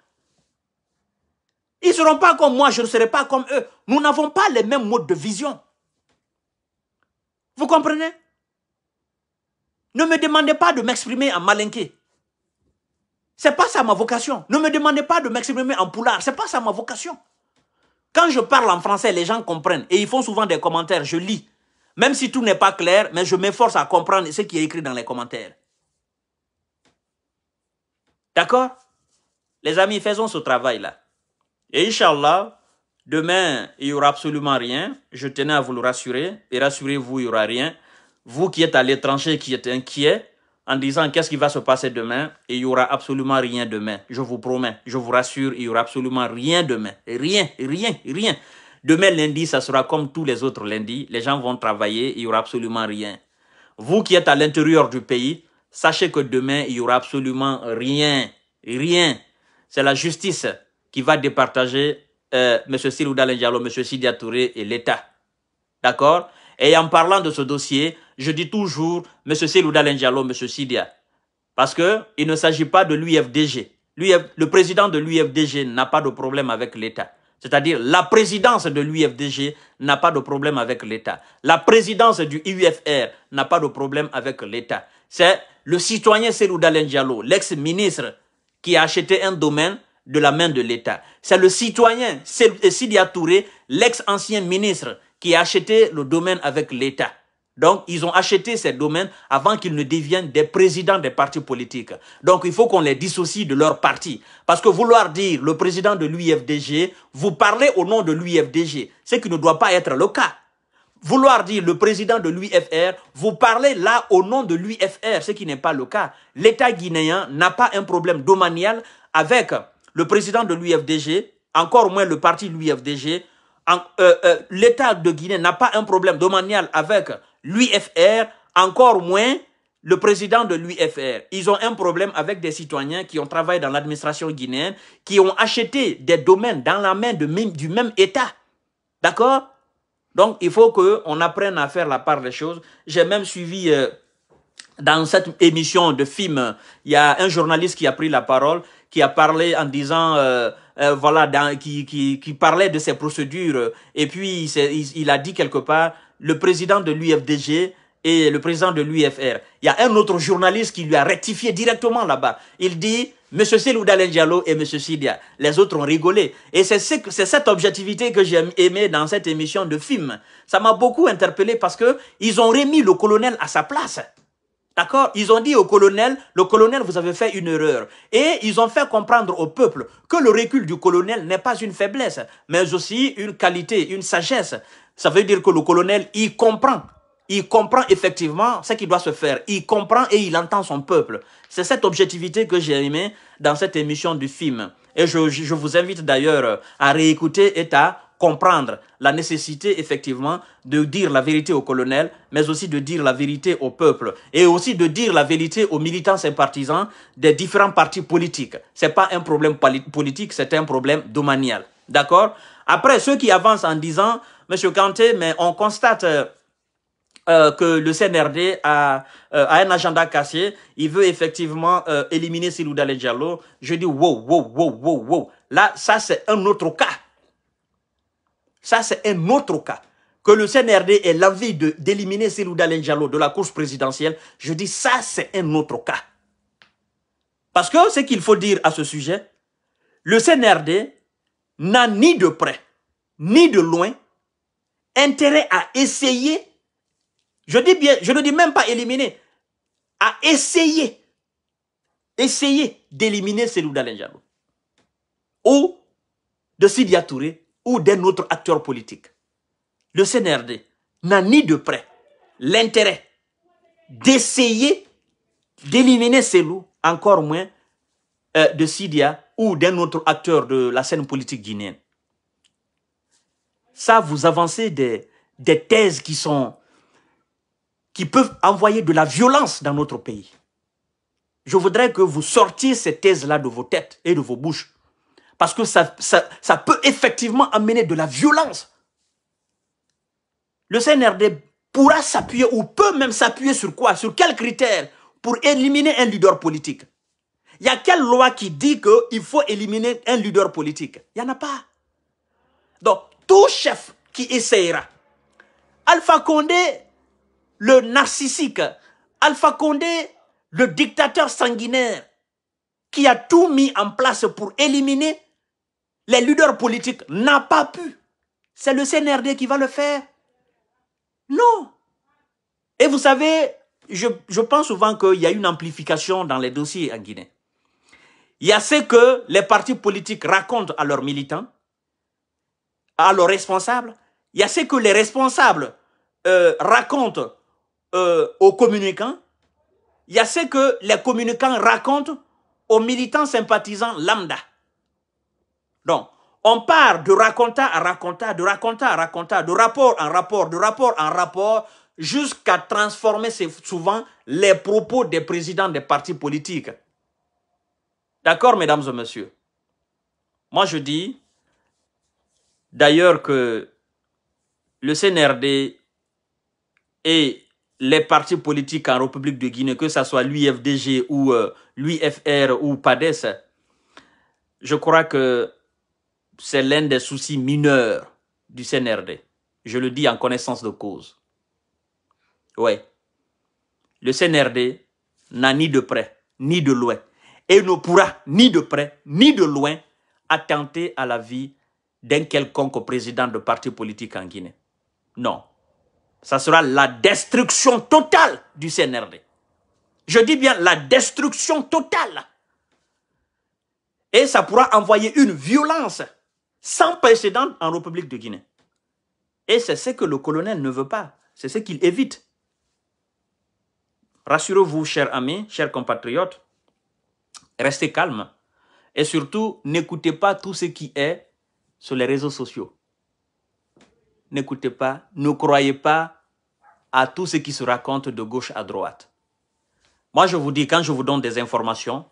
Ils ne seront pas comme moi, je ne serai pas comme eux. Nous n'avons pas les mêmes modes de vision. Vous comprenez Ne me demandez pas de m'exprimer en malinqué. n'est pas ça ma vocation. Ne me demandez pas de m'exprimer en poulard. n'est pas ça ma vocation. Quand je parle en français, les gens comprennent et ils font souvent des commentaires. Je lis. Même si tout n'est pas clair, mais je m'efforce à comprendre ce qui est écrit dans les commentaires. D'accord Les amis, faisons ce travail-là. Et Inch'Allah, demain, il n'y aura absolument rien. Je tenais à vous le rassurer. Et rassurez-vous, il n'y aura rien. Vous qui êtes à l'étranger, qui êtes inquiets, en disant qu'est-ce qui va se passer demain et il y aura absolument rien demain. Je vous promets, je vous rassure, il y aura absolument rien demain. Rien, rien, rien. Demain lundi, ça sera comme tous les autres lundis. Les gens vont travailler, il y aura absolument rien. Vous qui êtes à l'intérieur du pays, sachez que demain, il y aura absolument rien, rien. C'est la justice qui va départager euh, M. Silou Diallo, M. Sidia Touré et l'État. D'accord Et en parlant de ce dossier, je dis toujours M. Selouda Lendialo, M. Sidia. Parce qu'il ne s'agit pas de l'UFDG. Le président de l'UFDG n'a pas de problème avec l'État. C'est-à-dire la présidence de l'UFDG n'a pas de problème avec l'État. La présidence du UFR n'a pas de problème avec l'État. C'est le citoyen Selouda Lendialo, l'ex-ministre, qui a acheté un domaine de la main de l'État. C'est le citoyen Sidia Touré, l'ex-ancien ministre, qui a acheté le domaine avec l'État. Donc, ils ont acheté ces domaines avant qu'ils ne deviennent des présidents des partis politiques. Donc, il faut qu'on les dissocie de leur parti. Parce que vouloir dire le président de l'UFDG, vous parlez au nom de l'UFDG, ce qui ne doit pas être le cas. Vouloir dire le président de l'UFR, vous parlez là au nom de l'UFR, ce qui n'est pas le cas. L'État guinéen n'a pas un problème domanial avec le président de l'UFDG, encore moins le parti de l'UFDG. Euh, euh, L'État de Guinée n'a pas un problème domanial avec l'UFR, encore moins le président de l'UFR. Ils ont un problème avec des citoyens qui ont travaillé dans l'administration guinéenne, qui ont acheté des domaines dans la main du même État. D'accord Donc, il faut qu'on apprenne à faire la part des choses. J'ai même suivi... Euh, dans cette émission de film, il y a un journaliste qui a pris la parole, qui a parlé en disant, euh, euh, voilà, qui, parlait de ces procédures, et puis il, a dit quelque part, le président de l'UFDG et le président de l'UFR. Il y a un autre journaliste qui lui a rectifié directement là-bas. Il dit, Monsieur Selou Diallo et Monsieur Sidia, les autres ont rigolé. Et c'est cette objectivité que j'ai aimé dans cette émission de film. Ça m'a beaucoup interpellé parce que ils ont remis le colonel à sa place. D'accord Ils ont dit au colonel, le colonel, vous avez fait une erreur. Et ils ont fait comprendre au peuple que le recul du colonel n'est pas une faiblesse, mais aussi une qualité, une sagesse. Ça veut dire que le colonel, il comprend. Il comprend effectivement ce qui doit se faire. Il comprend et il entend son peuple. C'est cette objectivité que j'ai aimée dans cette émission du film. Et je, je vous invite d'ailleurs à réécouter et à comprendre la nécessité effectivement de dire la vérité au colonel, mais aussi de dire la vérité au peuple et aussi de dire la vérité aux militants et partisans des différents partis politiques. Ce n'est pas un problème politique, c'est un problème domanial. D'accord Après, ceux qui avancent en disant, Monsieur Kanté, mais on constate euh, euh, que le CNRD euh, a, un agenda cassé. Il veut effectivement éliminer Siloudale Diallo. Je dis wow, wow, wow, wow, wow. Là, ça, c'est un autre cas. Ça, c'est un autre cas. Que le CNRD ait l'envie d'éliminer Célou Dalenjalo de la course présidentielle, je dis ça, c'est un autre cas. Parce que ce qu'il faut dire à ce sujet, le CNRD n'a ni de près, ni de loin, intérêt à essayer, je dis bien, je ne dis même pas éliminer, à essayer, essayer d'éliminer Célou Dalenjalo ou de Sidia Touré ou d'un autre acteur politique. Le CNRD n'a ni de près l'intérêt d'essayer d'éliminer ces loups, encore moins euh, de Sidia ou d'un autre acteur de la scène politique guinéenne. Ça, vous avancez des, des thèses qui sont qui peuvent envoyer de la violence dans notre pays. Je voudrais que vous sortiez ces thèses-là de vos têtes et de vos bouches parce que ça, peut effectivement amener de la violence. Le CNRD pourra s'appuyer ou peut même s'appuyer sur quoi Sur quels critères pour éliminer un leader politique Il y a quelle loi qui dit qu'il faut éliminer un leader politique Il n'y en a pas. Donc, tout chef qui essayera. Alpha Condé, le narcissique. Alpha Condé, le dictateur sanguinaire qui a tout mis en place pour éliminer les leaders politiques n'ont pas pu. C'est le CNRD qui va le faire. Non. Et vous savez, je, pense souvent qu'il y a une amplification dans les dossiers en Guinée. Il y a ce que les partis politiques racontent à leurs militants, à leurs responsables. Il y a ce que les responsables euh, racontent euh, aux communicants. Il y a ce que les communicants racontent aux militants sympathisants lambda. Donc, on part de racontat à racontat, de racontat à racontat, de rapport en rapport, de rapport en rapport, jusqu'à transformer souvent les propos des présidents des partis politiques. D'accord, mesdames et messieurs Moi, je dis d'ailleurs que le CNRD et les partis politiques en République de Guinée, que ce soit l'UFDG ou euh, l'UFR ou PADES, je crois que c'est l'un des soucis mineurs du CNRD. Je le dis en connaissance de cause. Ouais. Le CNRD n'a ni de près, ni de loin, et ne pourra ni de près, ni de loin attenter à la vie d'un quelconque président de parti politique en Guinée. Non. Ça sera la destruction totale du CNRD. Je dis bien la destruction totale. Et ça pourra envoyer une violence sans précédent en République de Guinée. Et c'est ce que le colonel ne veut pas, c'est ce qu'il évite. Rassurez-vous, chers amis, chers compatriotes, restez calmes et surtout n'écoutez pas tout ce qui est sur les réseaux sociaux. N'écoutez pas, ne croyez pas à tout ce qui se raconte de gauche à droite. Moi, je vous dis, quand je vous donne des informations,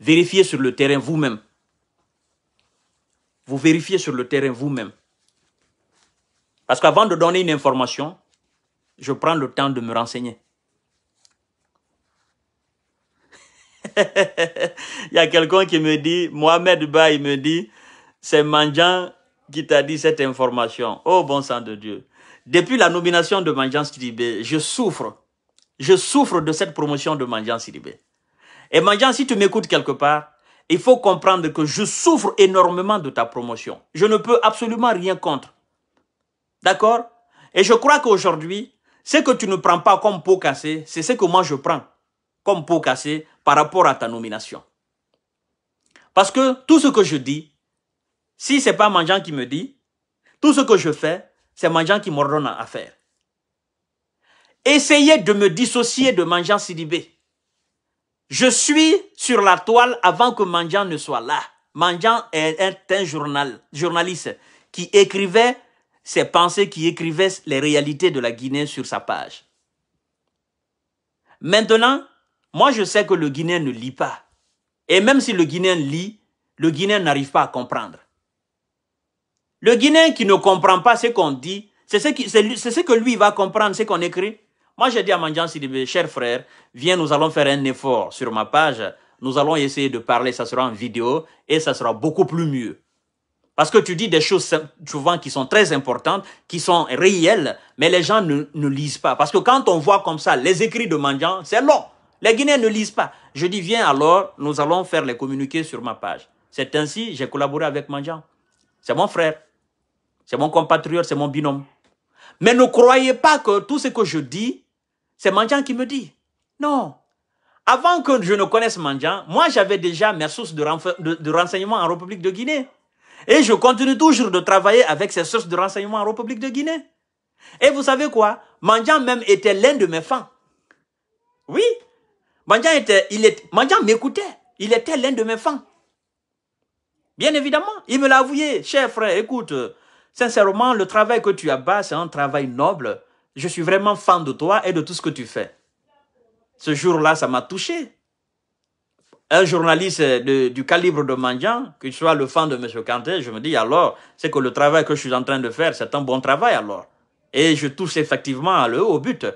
vérifiez sur le terrain vous-même vous vérifiez sur le terrain vous-même. Parce qu'avant de donner une information, je prends le temps de me renseigner. *laughs* il y a quelqu'un qui me dit, Mohamed Ba, il me dit, c'est Manjan qui t'a dit cette information. Oh bon sang de Dieu. Depuis la nomination de Manjan Sidibé, je souffre. Je souffre de cette promotion de Manjan Sidibé. Et Manjan, si tu m'écoutes quelque part, il faut comprendre que je souffre énormément de ta promotion. Je ne peux absolument rien contre. D'accord Et je crois qu'aujourd'hui, ce que tu ne prends pas comme pot cassé, c'est ce que moi je prends comme pot cassé par rapport à ta nomination. Parce que tout ce que je dis, si c'est pas Mangeant qui me dit, tout ce que je fais, c'est Mangeant qui m'ordonne à faire. Essayez de me dissocier de Mangeant Sidibé. Je suis sur la toile avant que Mandjan ne soit là. Mandjan est un journal, journaliste qui écrivait ses pensées, qui écrivait les réalités de la Guinée sur sa page. Maintenant, moi je sais que le Guinéen ne lit pas. Et même si le Guinéen lit, le Guinéen n'arrive pas à comprendre. Le Guinéen qui ne comprend pas ce qu'on dit, c'est ce, c'est ce que lui va comprendre, ce qu'on écrit. Moi, j'ai dit à Mandjan Sidibé, cher frère, viens, nous allons faire un effort sur ma page. Nous allons essayer de parler, ça sera en vidéo et ça sera beaucoup plus mieux. Parce que tu dis des choses souvent qui sont très importantes, qui sont réelles, mais les gens ne, lisent pas. Parce que quand on voit comme ça les écrits de Mandjian, c'est long. Les Guinéens ne lisent pas. Je dis, viens alors, nous allons faire les communiqués sur ma page. C'est ainsi, j'ai collaboré avec Mandjian. C'est mon frère. C'est mon compatriote, c'est mon binôme. Mais ne croyez pas que tout ce que je dis c'est Mandjan qui me dit. Non. Avant que je ne connaisse Mandjan, moi j'avais déjà mes sources de, de, renseignements en République de Guinée. Et je continue toujours de travailler avec ces sources de renseignements en République de Guinée. Et vous savez quoi Mandian même était l'un de mes fans. Oui. Mandjan était, il est, m'écoutait. Il était l'un de mes fans. Bien évidemment, il me l'a avoué. Cher frère, écoute, euh, sincèrement, le travail que tu as bas, c'est un travail noble je suis vraiment fan de toi et de tout ce que tu fais. Ce jour-là, ça m'a touché. Un journaliste du calibre de Mandjan, qu'il soit le fan de M. Kanté, je me dis alors, c'est que le travail que je suis en train de faire, c'est un bon travail alors. Et je touche effectivement le haut au but.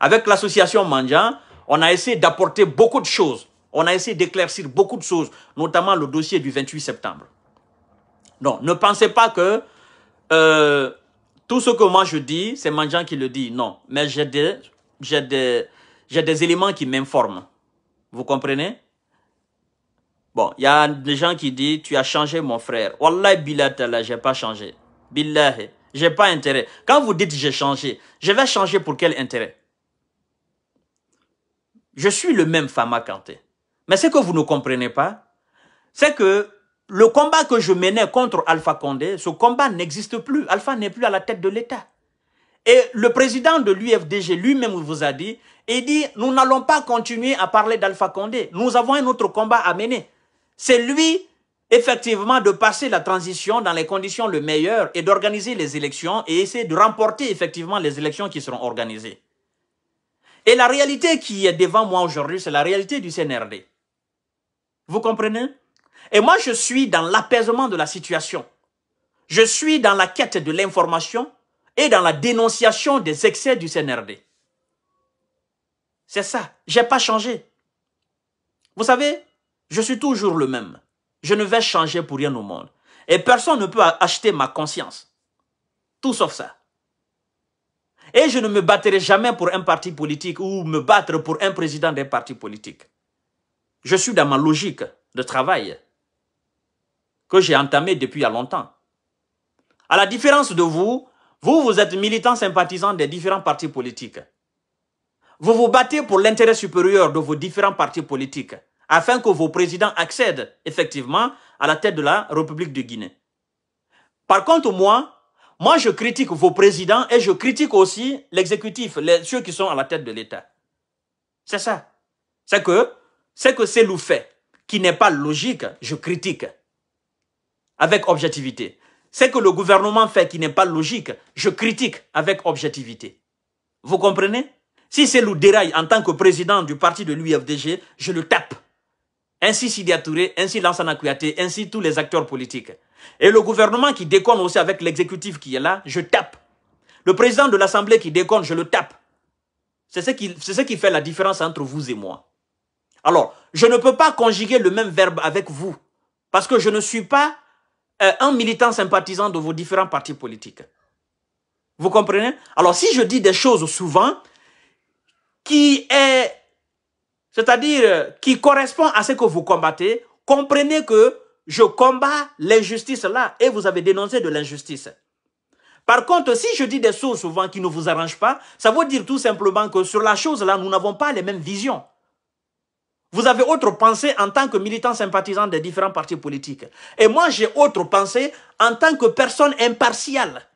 Avec l'association Mandjan, on a essayé d'apporter beaucoup de choses. On a essayé d'éclaircir beaucoup de choses, notamment le dossier du 28 septembre. Donc, ne pensez pas que euh, tout ce que moi je dis, c'est gens qui le dit, non. Mais j'ai des, j'ai des, j'ai des éléments qui m'informent. Vous comprenez Bon, il y a des gens qui disent, tu as changé mon frère. Wallahi billah j'ai pas changé. Billahi, j'ai pas intérêt. Quand vous dites j'ai changé, je vais changer pour quel intérêt Je suis le même Fama Kanté. Mais ce que vous ne comprenez pas, c'est que le combat que je menais contre Alpha Condé, ce combat n'existe plus. Alpha n'est plus à la tête de l'État. Et le président de l'UFDG lui-même vous a dit, il dit, nous n'allons pas continuer à parler d'Alpha Condé. Nous avons un autre combat à mener. C'est lui, effectivement, de passer la transition dans les conditions les meilleures et d'organiser les élections et essayer de remporter effectivement les élections qui seront organisées. Et la réalité qui est devant moi aujourd'hui, c'est la réalité du CNRD. Vous comprenez et moi, je suis dans l'apaisement de la situation. Je suis dans la quête de l'information et dans la dénonciation des excès du CNRD. C'est ça. Je n'ai pas changé. Vous savez, je suis toujours le même. Je ne vais changer pour rien au monde. Et personne ne peut acheter ma conscience. Tout sauf ça. Et je ne me battrai jamais pour un parti politique ou me battre pour un président d'un parti politique. Je suis dans ma logique de travail que j'ai entamé depuis il y a longtemps. À la différence de vous, vous, vous êtes militants sympathisants des différents partis politiques. Vous vous battez pour l'intérêt supérieur de vos différents partis politiques afin que vos présidents accèdent effectivement à la tête de la République de Guinée. Par contre, moi, moi, je critique vos présidents et je critique aussi l'exécutif, ceux qui sont à la tête de l'État. C'est ça. C'est que, c'est que c'est fait qui n'est pas logique, je critique avec objectivité. Ce que le gouvernement fait qui n'est pas logique, je critique avec objectivité. Vous comprenez Si c'est déraille en tant que président du parti de l'UFDG, je le tape. Ainsi Sidi Touré, ainsi Lansana Kouyaté, ainsi tous les acteurs politiques. Et le gouvernement qui déconne aussi avec l'exécutif qui est là, je tape. Le président de l'Assemblée qui déconne, je le tape. C'est ce, ce qui fait la différence entre vous et moi. Alors, je ne peux pas conjuguer le même verbe avec vous, parce que je ne suis pas euh, un militant sympathisant de vos différents partis politiques. Vous comprenez Alors, si je dis des choses souvent qui est, c'est-à-dire euh, qui correspond à ce que vous combattez, comprenez que je combats l'injustice là et vous avez dénoncé de l'injustice. Par contre, si je dis des choses souvent qui ne vous arrangent pas, ça veut dire tout simplement que sur la chose là, nous n'avons pas les mêmes visions. Vous avez autre pensée en tant que militant sympathisant des différents partis politiques. Et moi, j'ai autre pensée en tant que personne impartiale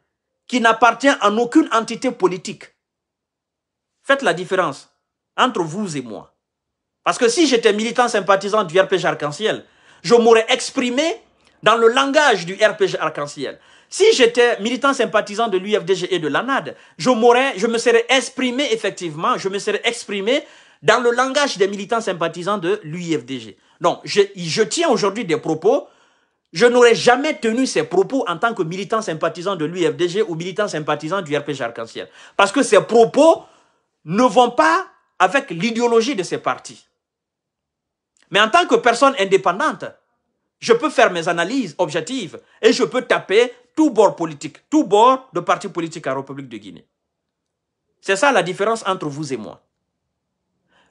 qui n'appartient à aucune entité politique. Faites la différence entre vous et moi. Parce que si j'étais militant sympathisant du RPG Arc-en-Ciel, je m'aurais exprimé dans le langage du RPG Arc-en-Ciel. Si j'étais militant sympathisant de l'UFDG et de l'ANAD, je, je me serais exprimé effectivement, je me serais exprimé dans le langage des militants sympathisants de l'UIFDG. Donc, je, tiens aujourd'hui des propos. Je n'aurais jamais tenu ces propos en tant que militant sympathisant de l'UFDG ou militant sympathisant du RPG Arc-en-Ciel. Parce que ces propos ne vont pas avec l'idéologie de ces partis. Mais en tant que personne indépendante, je peux faire mes analyses objectives et je peux taper tout bord politique, tout bord de parti politique en République de Guinée. C'est ça la différence entre vous et moi.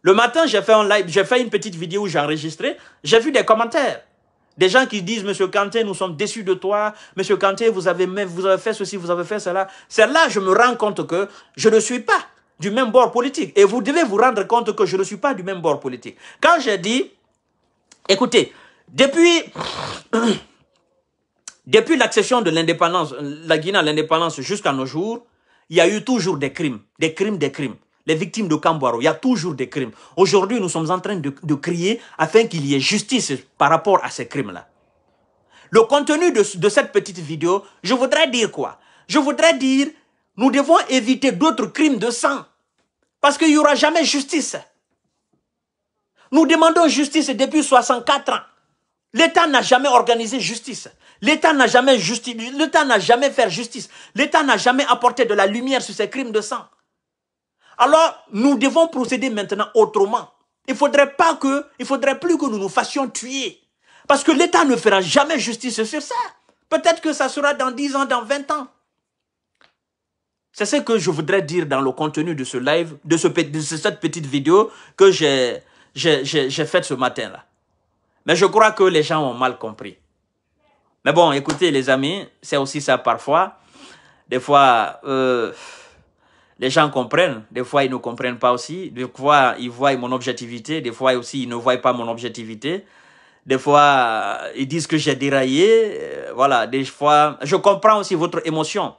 Le matin, j'ai fait un live, j'ai fait une petite vidéo où j'ai enregistré. J'ai vu des commentaires. Des gens qui disent, Monsieur Kanté, nous sommes déçus de toi. Monsieur Kanté, vous avez, vous avez fait ceci, vous avez fait cela. C'est là que je me rends compte que je ne suis pas du même bord politique. Et vous devez vous rendre compte que je ne suis pas du même bord politique. Quand j'ai dit, écoutez, depuis, *clears throat* depuis l'accession de l'indépendance, la Guinée à l'indépendance jusqu'à nos jours, il y a eu toujours des crimes, des crimes, des crimes victimes de Camboiro, Il y a toujours des crimes. Aujourd'hui, nous sommes en train de, crier afin qu'il y ait justice par rapport à ces crimes-là. Le contenu de, cette petite vidéo, je voudrais dire quoi Je voudrais dire, nous devons éviter d'autres crimes de sang. Parce qu'il n'y aura jamais justice. Nous demandons justice depuis 64 ans. L'État n'a jamais organisé justice. L'État n'a jamais justice. L'État n'a jamais fait justice. L'État n'a jamais apporté de la lumière sur ces crimes de sang. Alors, nous devons procéder maintenant autrement. Il faudrait pas que, il faudrait plus que nous nous fassions tuer. Parce que l'État ne fera jamais justice sur ça. Peut-être que ça sera dans 10 ans, dans 20 ans. C'est ce que je voudrais dire dans le contenu de ce live, de, ce, cette petite vidéo que j'ai faite ce matin-là. Mais je crois que les gens ont mal compris. Mais bon, écoutez les amis, c'est aussi ça parfois. Des fois, euh, les gens comprennent. Des fois, ils ne comprennent pas aussi. Des fois, ils voient mon objectivité. Des fois aussi, ils ne voient pas mon objectivité. Des fois, ils disent que j'ai déraillé. Euh, voilà, des fois, je comprends aussi votre émotion.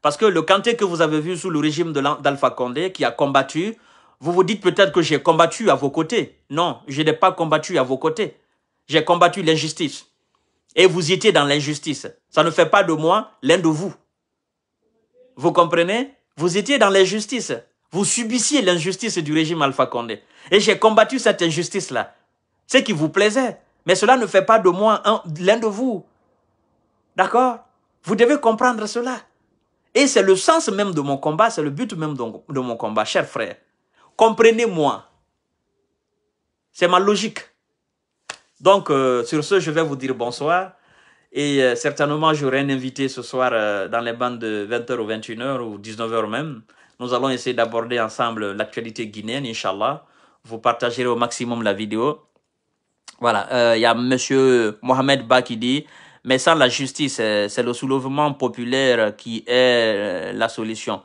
Parce que le canté que vous avez vu sous le régime d'Alpha Condé, qui a combattu, vous vous dites peut-être que j'ai combattu à vos côtés. Non, je n'ai pas combattu à vos côtés. J'ai combattu l'injustice. Et vous étiez dans l'injustice. Ça ne fait pas de moi l'un de vous. Vous comprenez vous étiez dans l'injustice. Vous subissiez l'injustice du régime Alpha Condé. Et j'ai combattu cette injustice-là. Ce qui vous plaisait. Mais cela ne fait pas de moi l'un de vous. D'accord Vous devez comprendre cela. Et c'est le sens même de mon combat, c'est le but même de, mon combat, cher frère. Comprenez-moi. C'est ma logique. Donc, euh, sur ce, je vais vous dire bonsoir. Et euh, certainement, j'aurai un invité ce soir euh, dans les bandes de 20h ou 21h ou 19h même. Nous allons essayer d'aborder ensemble l'actualité guinéenne, Inch'Allah. Vous partagerez au maximum la vidéo. Voilà, il euh, y a Monsieur Mohamed Ba qui dit, mais sans la justice, c'est le soulèvement populaire qui est la solution.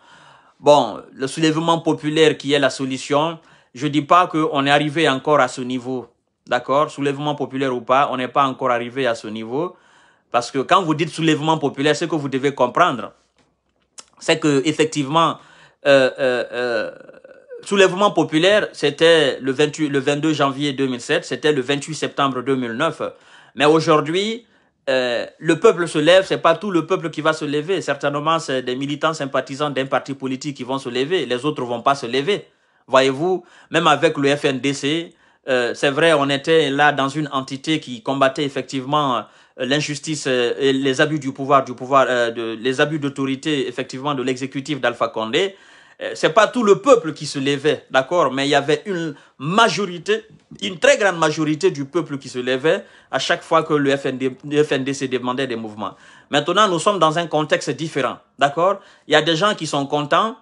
Bon, le soulèvement populaire qui est la solution, je dis pas qu'on est arrivé encore à ce niveau. D'accord Soulèvement populaire ou pas, on n'est pas encore arrivé à ce niveau. Parce que quand vous dites soulèvement populaire, ce que vous devez comprendre, c'est que effectivement, euh, euh, euh, soulèvement populaire, c'était le, le 22 janvier 2007, c'était le 28 septembre 2009. Mais aujourd'hui, le peuple se lève, c'est pas tout le peuple qui va se lever. Certainement, c'est des militants sympathisants d'un parti politique qui vont se lever. Les autres vont pas se lever. Voyez-vous, même avec le FNDC, c'est vrai, on était là dans une entité qui combattait effectivement l'injustice euh, et les abus du pouvoir, du pouvoir, euh, de, les abus d'autorité effectivement de l'exécutif d'Alpha Condé, euh, c'est pas tout le peuple qui se levait, d'accord, mais il y avait une majorité, une très grande majorité du peuple qui se levait à chaque fois que le, FND, le se demandait des mouvements. Maintenant, nous sommes dans un contexte différent, d'accord Il y a des gens qui sont contents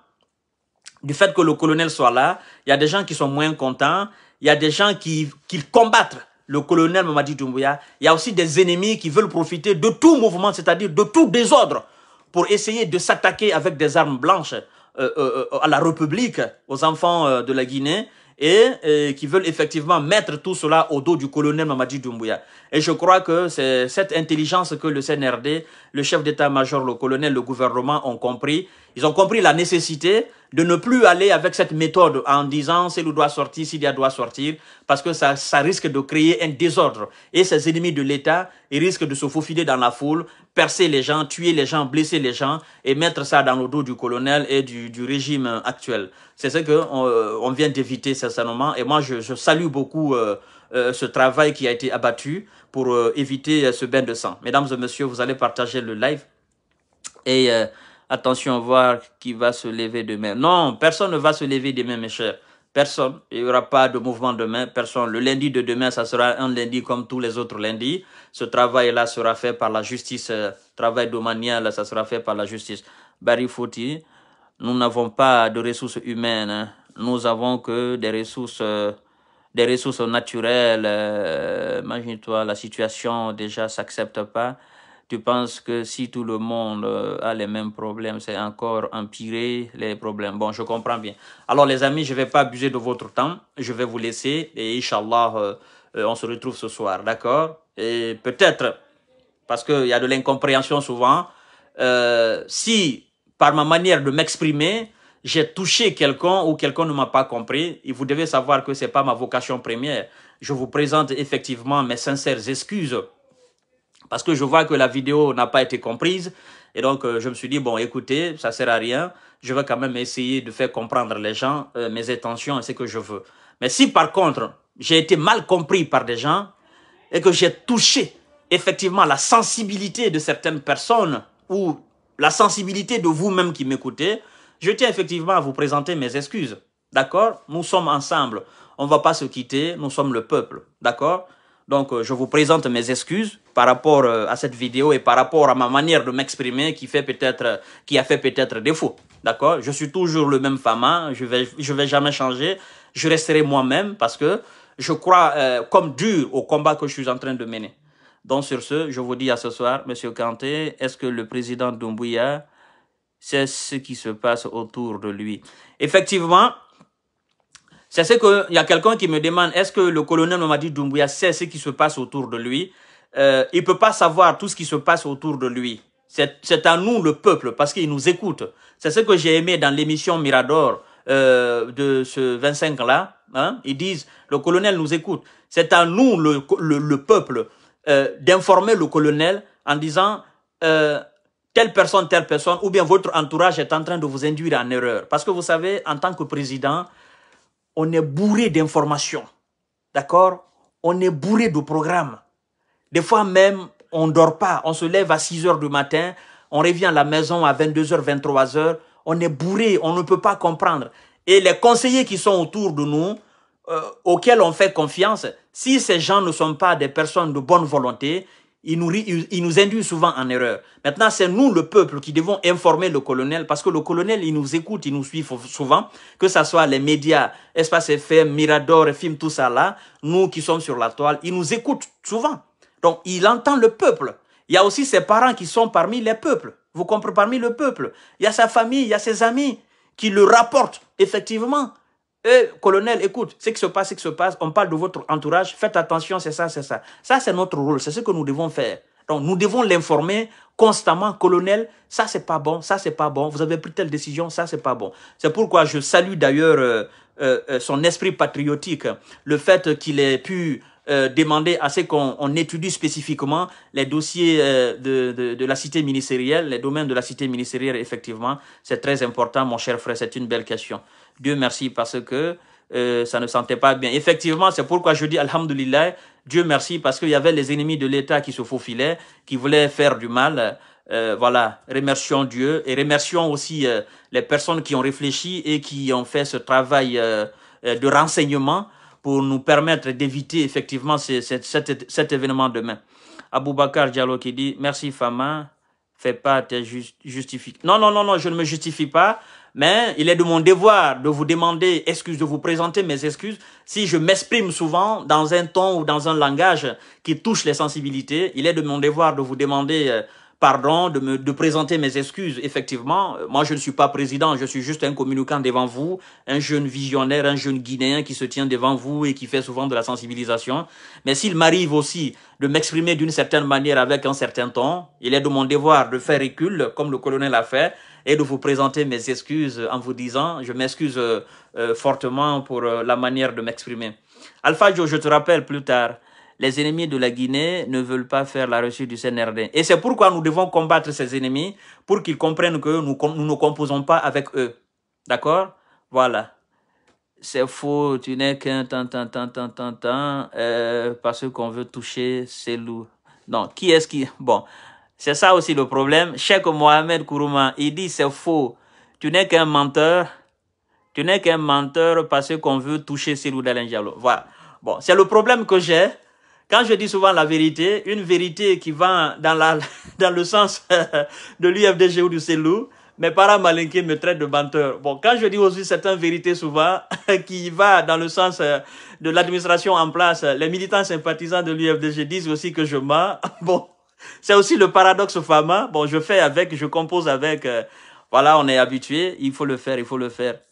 du fait que le colonel soit là, il y a des gens qui sont moins contents, il y a des gens qui, qui combattent le colonel Mamadi Doumbouya, il y a aussi des ennemis qui veulent profiter de tout mouvement, c'est-à-dire de tout désordre, pour essayer de s'attaquer avec des armes blanches euh, euh, euh, à la République, aux enfants de la Guinée, et, qui veulent effectivement mettre tout cela au dos du colonel Mamadi Doumbouya. Et je crois que c'est cette intelligence que le CNRD le chef d'état-major, le colonel, le gouvernement ont compris. Ils ont compris la nécessité de ne plus aller avec cette méthode en disant c'est le doit sortir, a doit sortir, parce que ça, ça risque de créer un désordre. Et ces ennemis de l'État, ils risquent de se faufiler dans la foule, percer les gens, tuer les gens, blesser les gens et mettre ça dans le dos du colonel et du, régime actuel. C'est ce qu'on euh, on vient d'éviter, certainement. Et moi, je, salue beaucoup. Euh, euh, ce travail qui a été abattu pour euh, éviter euh, ce bain de sang. Mesdames et messieurs, vous allez partager le live. Et attention, voir qui va se lever demain. Non, personne ne va se lever demain, mes chers. Personne. Il n'y aura pas de mouvement demain. Personne. Le lundi de demain, ça sera un lundi comme tous les autres lundis. Ce travail-là sera fait par la justice. Travail domanial, ça sera fait par la justice. Barry Foti, nous n'avons pas de ressources humaines. Hein. Nous avons que des ressources des ressources naturelles, euh, imagine-toi, la situation déjà s'accepte pas. Tu penses que si tout le monde euh, a les mêmes problèmes, c'est encore empirer les problèmes. Bon, je comprends bien. Alors les amis, je ne vais pas abuser de votre temps. Je vais vous laisser et Inch'Allah, euh, on se retrouve ce soir, d'accord Et peut-être, parce qu'il y a de l'incompréhension souvent, si par ma manière de m'exprimer, j'ai touché quelqu'un ou quelqu'un ne m'a pas compris, et vous devez savoir que ce n'est pas ma vocation première. Je vous présente effectivement mes sincères excuses parce que je vois que la vidéo n'a pas été comprise. Et donc, euh, je me suis dit, bon, écoutez, ça sert à rien. Je vais quand même essayer de faire comprendre les gens euh, mes intentions et ce que je veux. Mais si par contre, j'ai été mal compris par des gens et que j'ai touché effectivement la sensibilité de certaines personnes ou la sensibilité de vous-même qui m'écoutez, je tiens effectivement à vous présenter mes excuses. D'accord Nous sommes ensemble. On ne va pas se quitter. Nous sommes le peuple. D'accord Donc, euh, je vous présente mes excuses par rapport euh, à cette vidéo et par rapport à ma manière de m'exprimer qui, euh, qui a fait peut-être défaut. D'accord Je suis toujours le même Fama. Hein. Je ne vais, je vais jamais changer. Je resterai moi-même parce que je crois comme dur au combat que je suis en train de mener. Donc, sur ce, je vous dis à ce soir, Monsieur Kanté, est-ce que le président Doumbouya c'est ce qui se passe autour de lui. Effectivement, c'est ce qu'il y a quelqu'un qui me demande, est-ce que le colonel Mamadi Doumbouya sait ce qui se passe autour de lui euh, Il ne peut pas savoir tout ce qui se passe autour de lui. C'est à nous, le peuple, parce qu'il nous écoute. C'est ce que j'ai aimé dans l'émission Mirador euh, de ce 25-là. Hein? Ils disent, le colonel nous écoute. C'est à nous, le, le, peuple, euh, d'informer le colonel en disant telle personne, telle personne, ou bien votre entourage est en train de vous induire en erreur. Parce que vous savez, en tant que président, on est bourré d'informations. D'accord On est bourré de programmes. Des fois même, on ne dort pas. On se lève à 6 heures du matin, on revient à la maison à 22 h 23 h On est bourré, on ne peut pas comprendre. Et les conseillers qui sont autour de nous, euh, auxquels on fait confiance, si ces gens ne sont pas des personnes de bonne volonté, il nous, induit souvent en erreur. Maintenant, c'est nous, le peuple, qui devons informer le colonel, parce que le colonel, il nous écoute, il nous suit souvent, que ce soit les médias, Espace FM, Mirador, Film, tout ça là, nous qui sommes sur la toile, il nous écoute souvent. Donc, il entend le peuple. Il y a aussi ses parents qui sont parmi les peuples. Vous comprenez, parmi le peuple. Il y a sa famille, il y a ses amis qui le rapportent, effectivement. Eh, colonel, écoute, ce qui se passe, ce qui se passe, on parle de votre entourage, faites attention, c'est ça, c'est ça. Ça, c'est notre rôle, c'est ce que nous devons faire. Donc, nous devons l'informer constamment, colonel, ça, c'est pas bon, ça, c'est pas bon, vous avez pris telle décision, ça, c'est pas bon. C'est pourquoi je salue d'ailleurs euh, euh, euh, son esprit patriotique, le fait qu'il ait pu euh, demander à ce qu'on étudie spécifiquement les dossiers euh, de, de, de, la cité ministérielle, les domaines de la cité ministérielle, effectivement. C'est très important, mon cher frère, c'est une belle question. Dieu merci parce que euh, ça ne sentait pas bien. Effectivement, c'est pourquoi je dis Alhamdulillah, Dieu merci, parce qu'il y avait les ennemis de l'État qui se faufilaient, qui voulaient faire du mal. voilà, remercions Dieu et remercions aussi les personnes qui ont réfléchi et qui ont fait ce travail de renseignement pour nous permettre d'éviter effectivement cet, événement demain. Aboubacar Diallo qui dit Merci Fama, fais pas tes justifications. Non, non, non, non, je ne me justifie pas, mais il est de mon devoir de vous demander excuse, de vous présenter mes excuses si je m'exprime souvent dans un ton ou dans un langage qui touche les sensibilités. Il est de mon devoir de vous demander. Euh, pardon, de, de présenter mes excuses. Effectivement, euh, moi je ne suis pas président, je suis juste un communicant devant vous, un jeune visionnaire, un jeune Guinéen qui se tient devant vous et qui fait souvent de la sensibilisation. Mais s'il m'arrive aussi de m'exprimer d'une certaine manière avec un certain ton, il est de mon devoir de faire recul, comme le colonel a fait, et de vous présenter mes excuses en vous disant, je m'excuse euh, euh, fortement pour la manière de m'exprimer. Alpha Joe, je te rappelle plus tard, les ennemis de la Guinée ne veulent pas faire la reçue du CNRD. Et c'est pourquoi nous devons combattre ces ennemis pour qu'ils comprennent que nous, nous ne composons pas avec eux. D'accord Voilà. C'est faux, tu n'es qu'un tant, tant, tant, tant, tant, euh, parce qu'on veut toucher ces loups. Non, qui est-ce qui... Bon, c'est ça aussi le problème. Cheikh Mohamed Kourouma, il dit c'est faux, tu n'es qu'un menteur, tu n'es qu'un menteur parce qu'on veut toucher ces loups d'Alain Diallo. Voilà. Bon, c'est le problème que j'ai. Quand je dis souvent la vérité, une vérité qui va dans, la, *laughs* dans le sens *laughs* de l'UFDG ou du CELU, mes parents malinqués me traitent de menteur. Bon, quand je dis aussi certaines vérités souvent *laughs* qui va dans le sens euh, de l'administration en place, euh, les militants sympathisants de l'UFDG disent aussi que je mens. Bon, c'est aussi le paradoxe fama. Bon, je fais avec, je compose avec. Euh, voilà, on est habitué, il faut le faire, il faut le faire.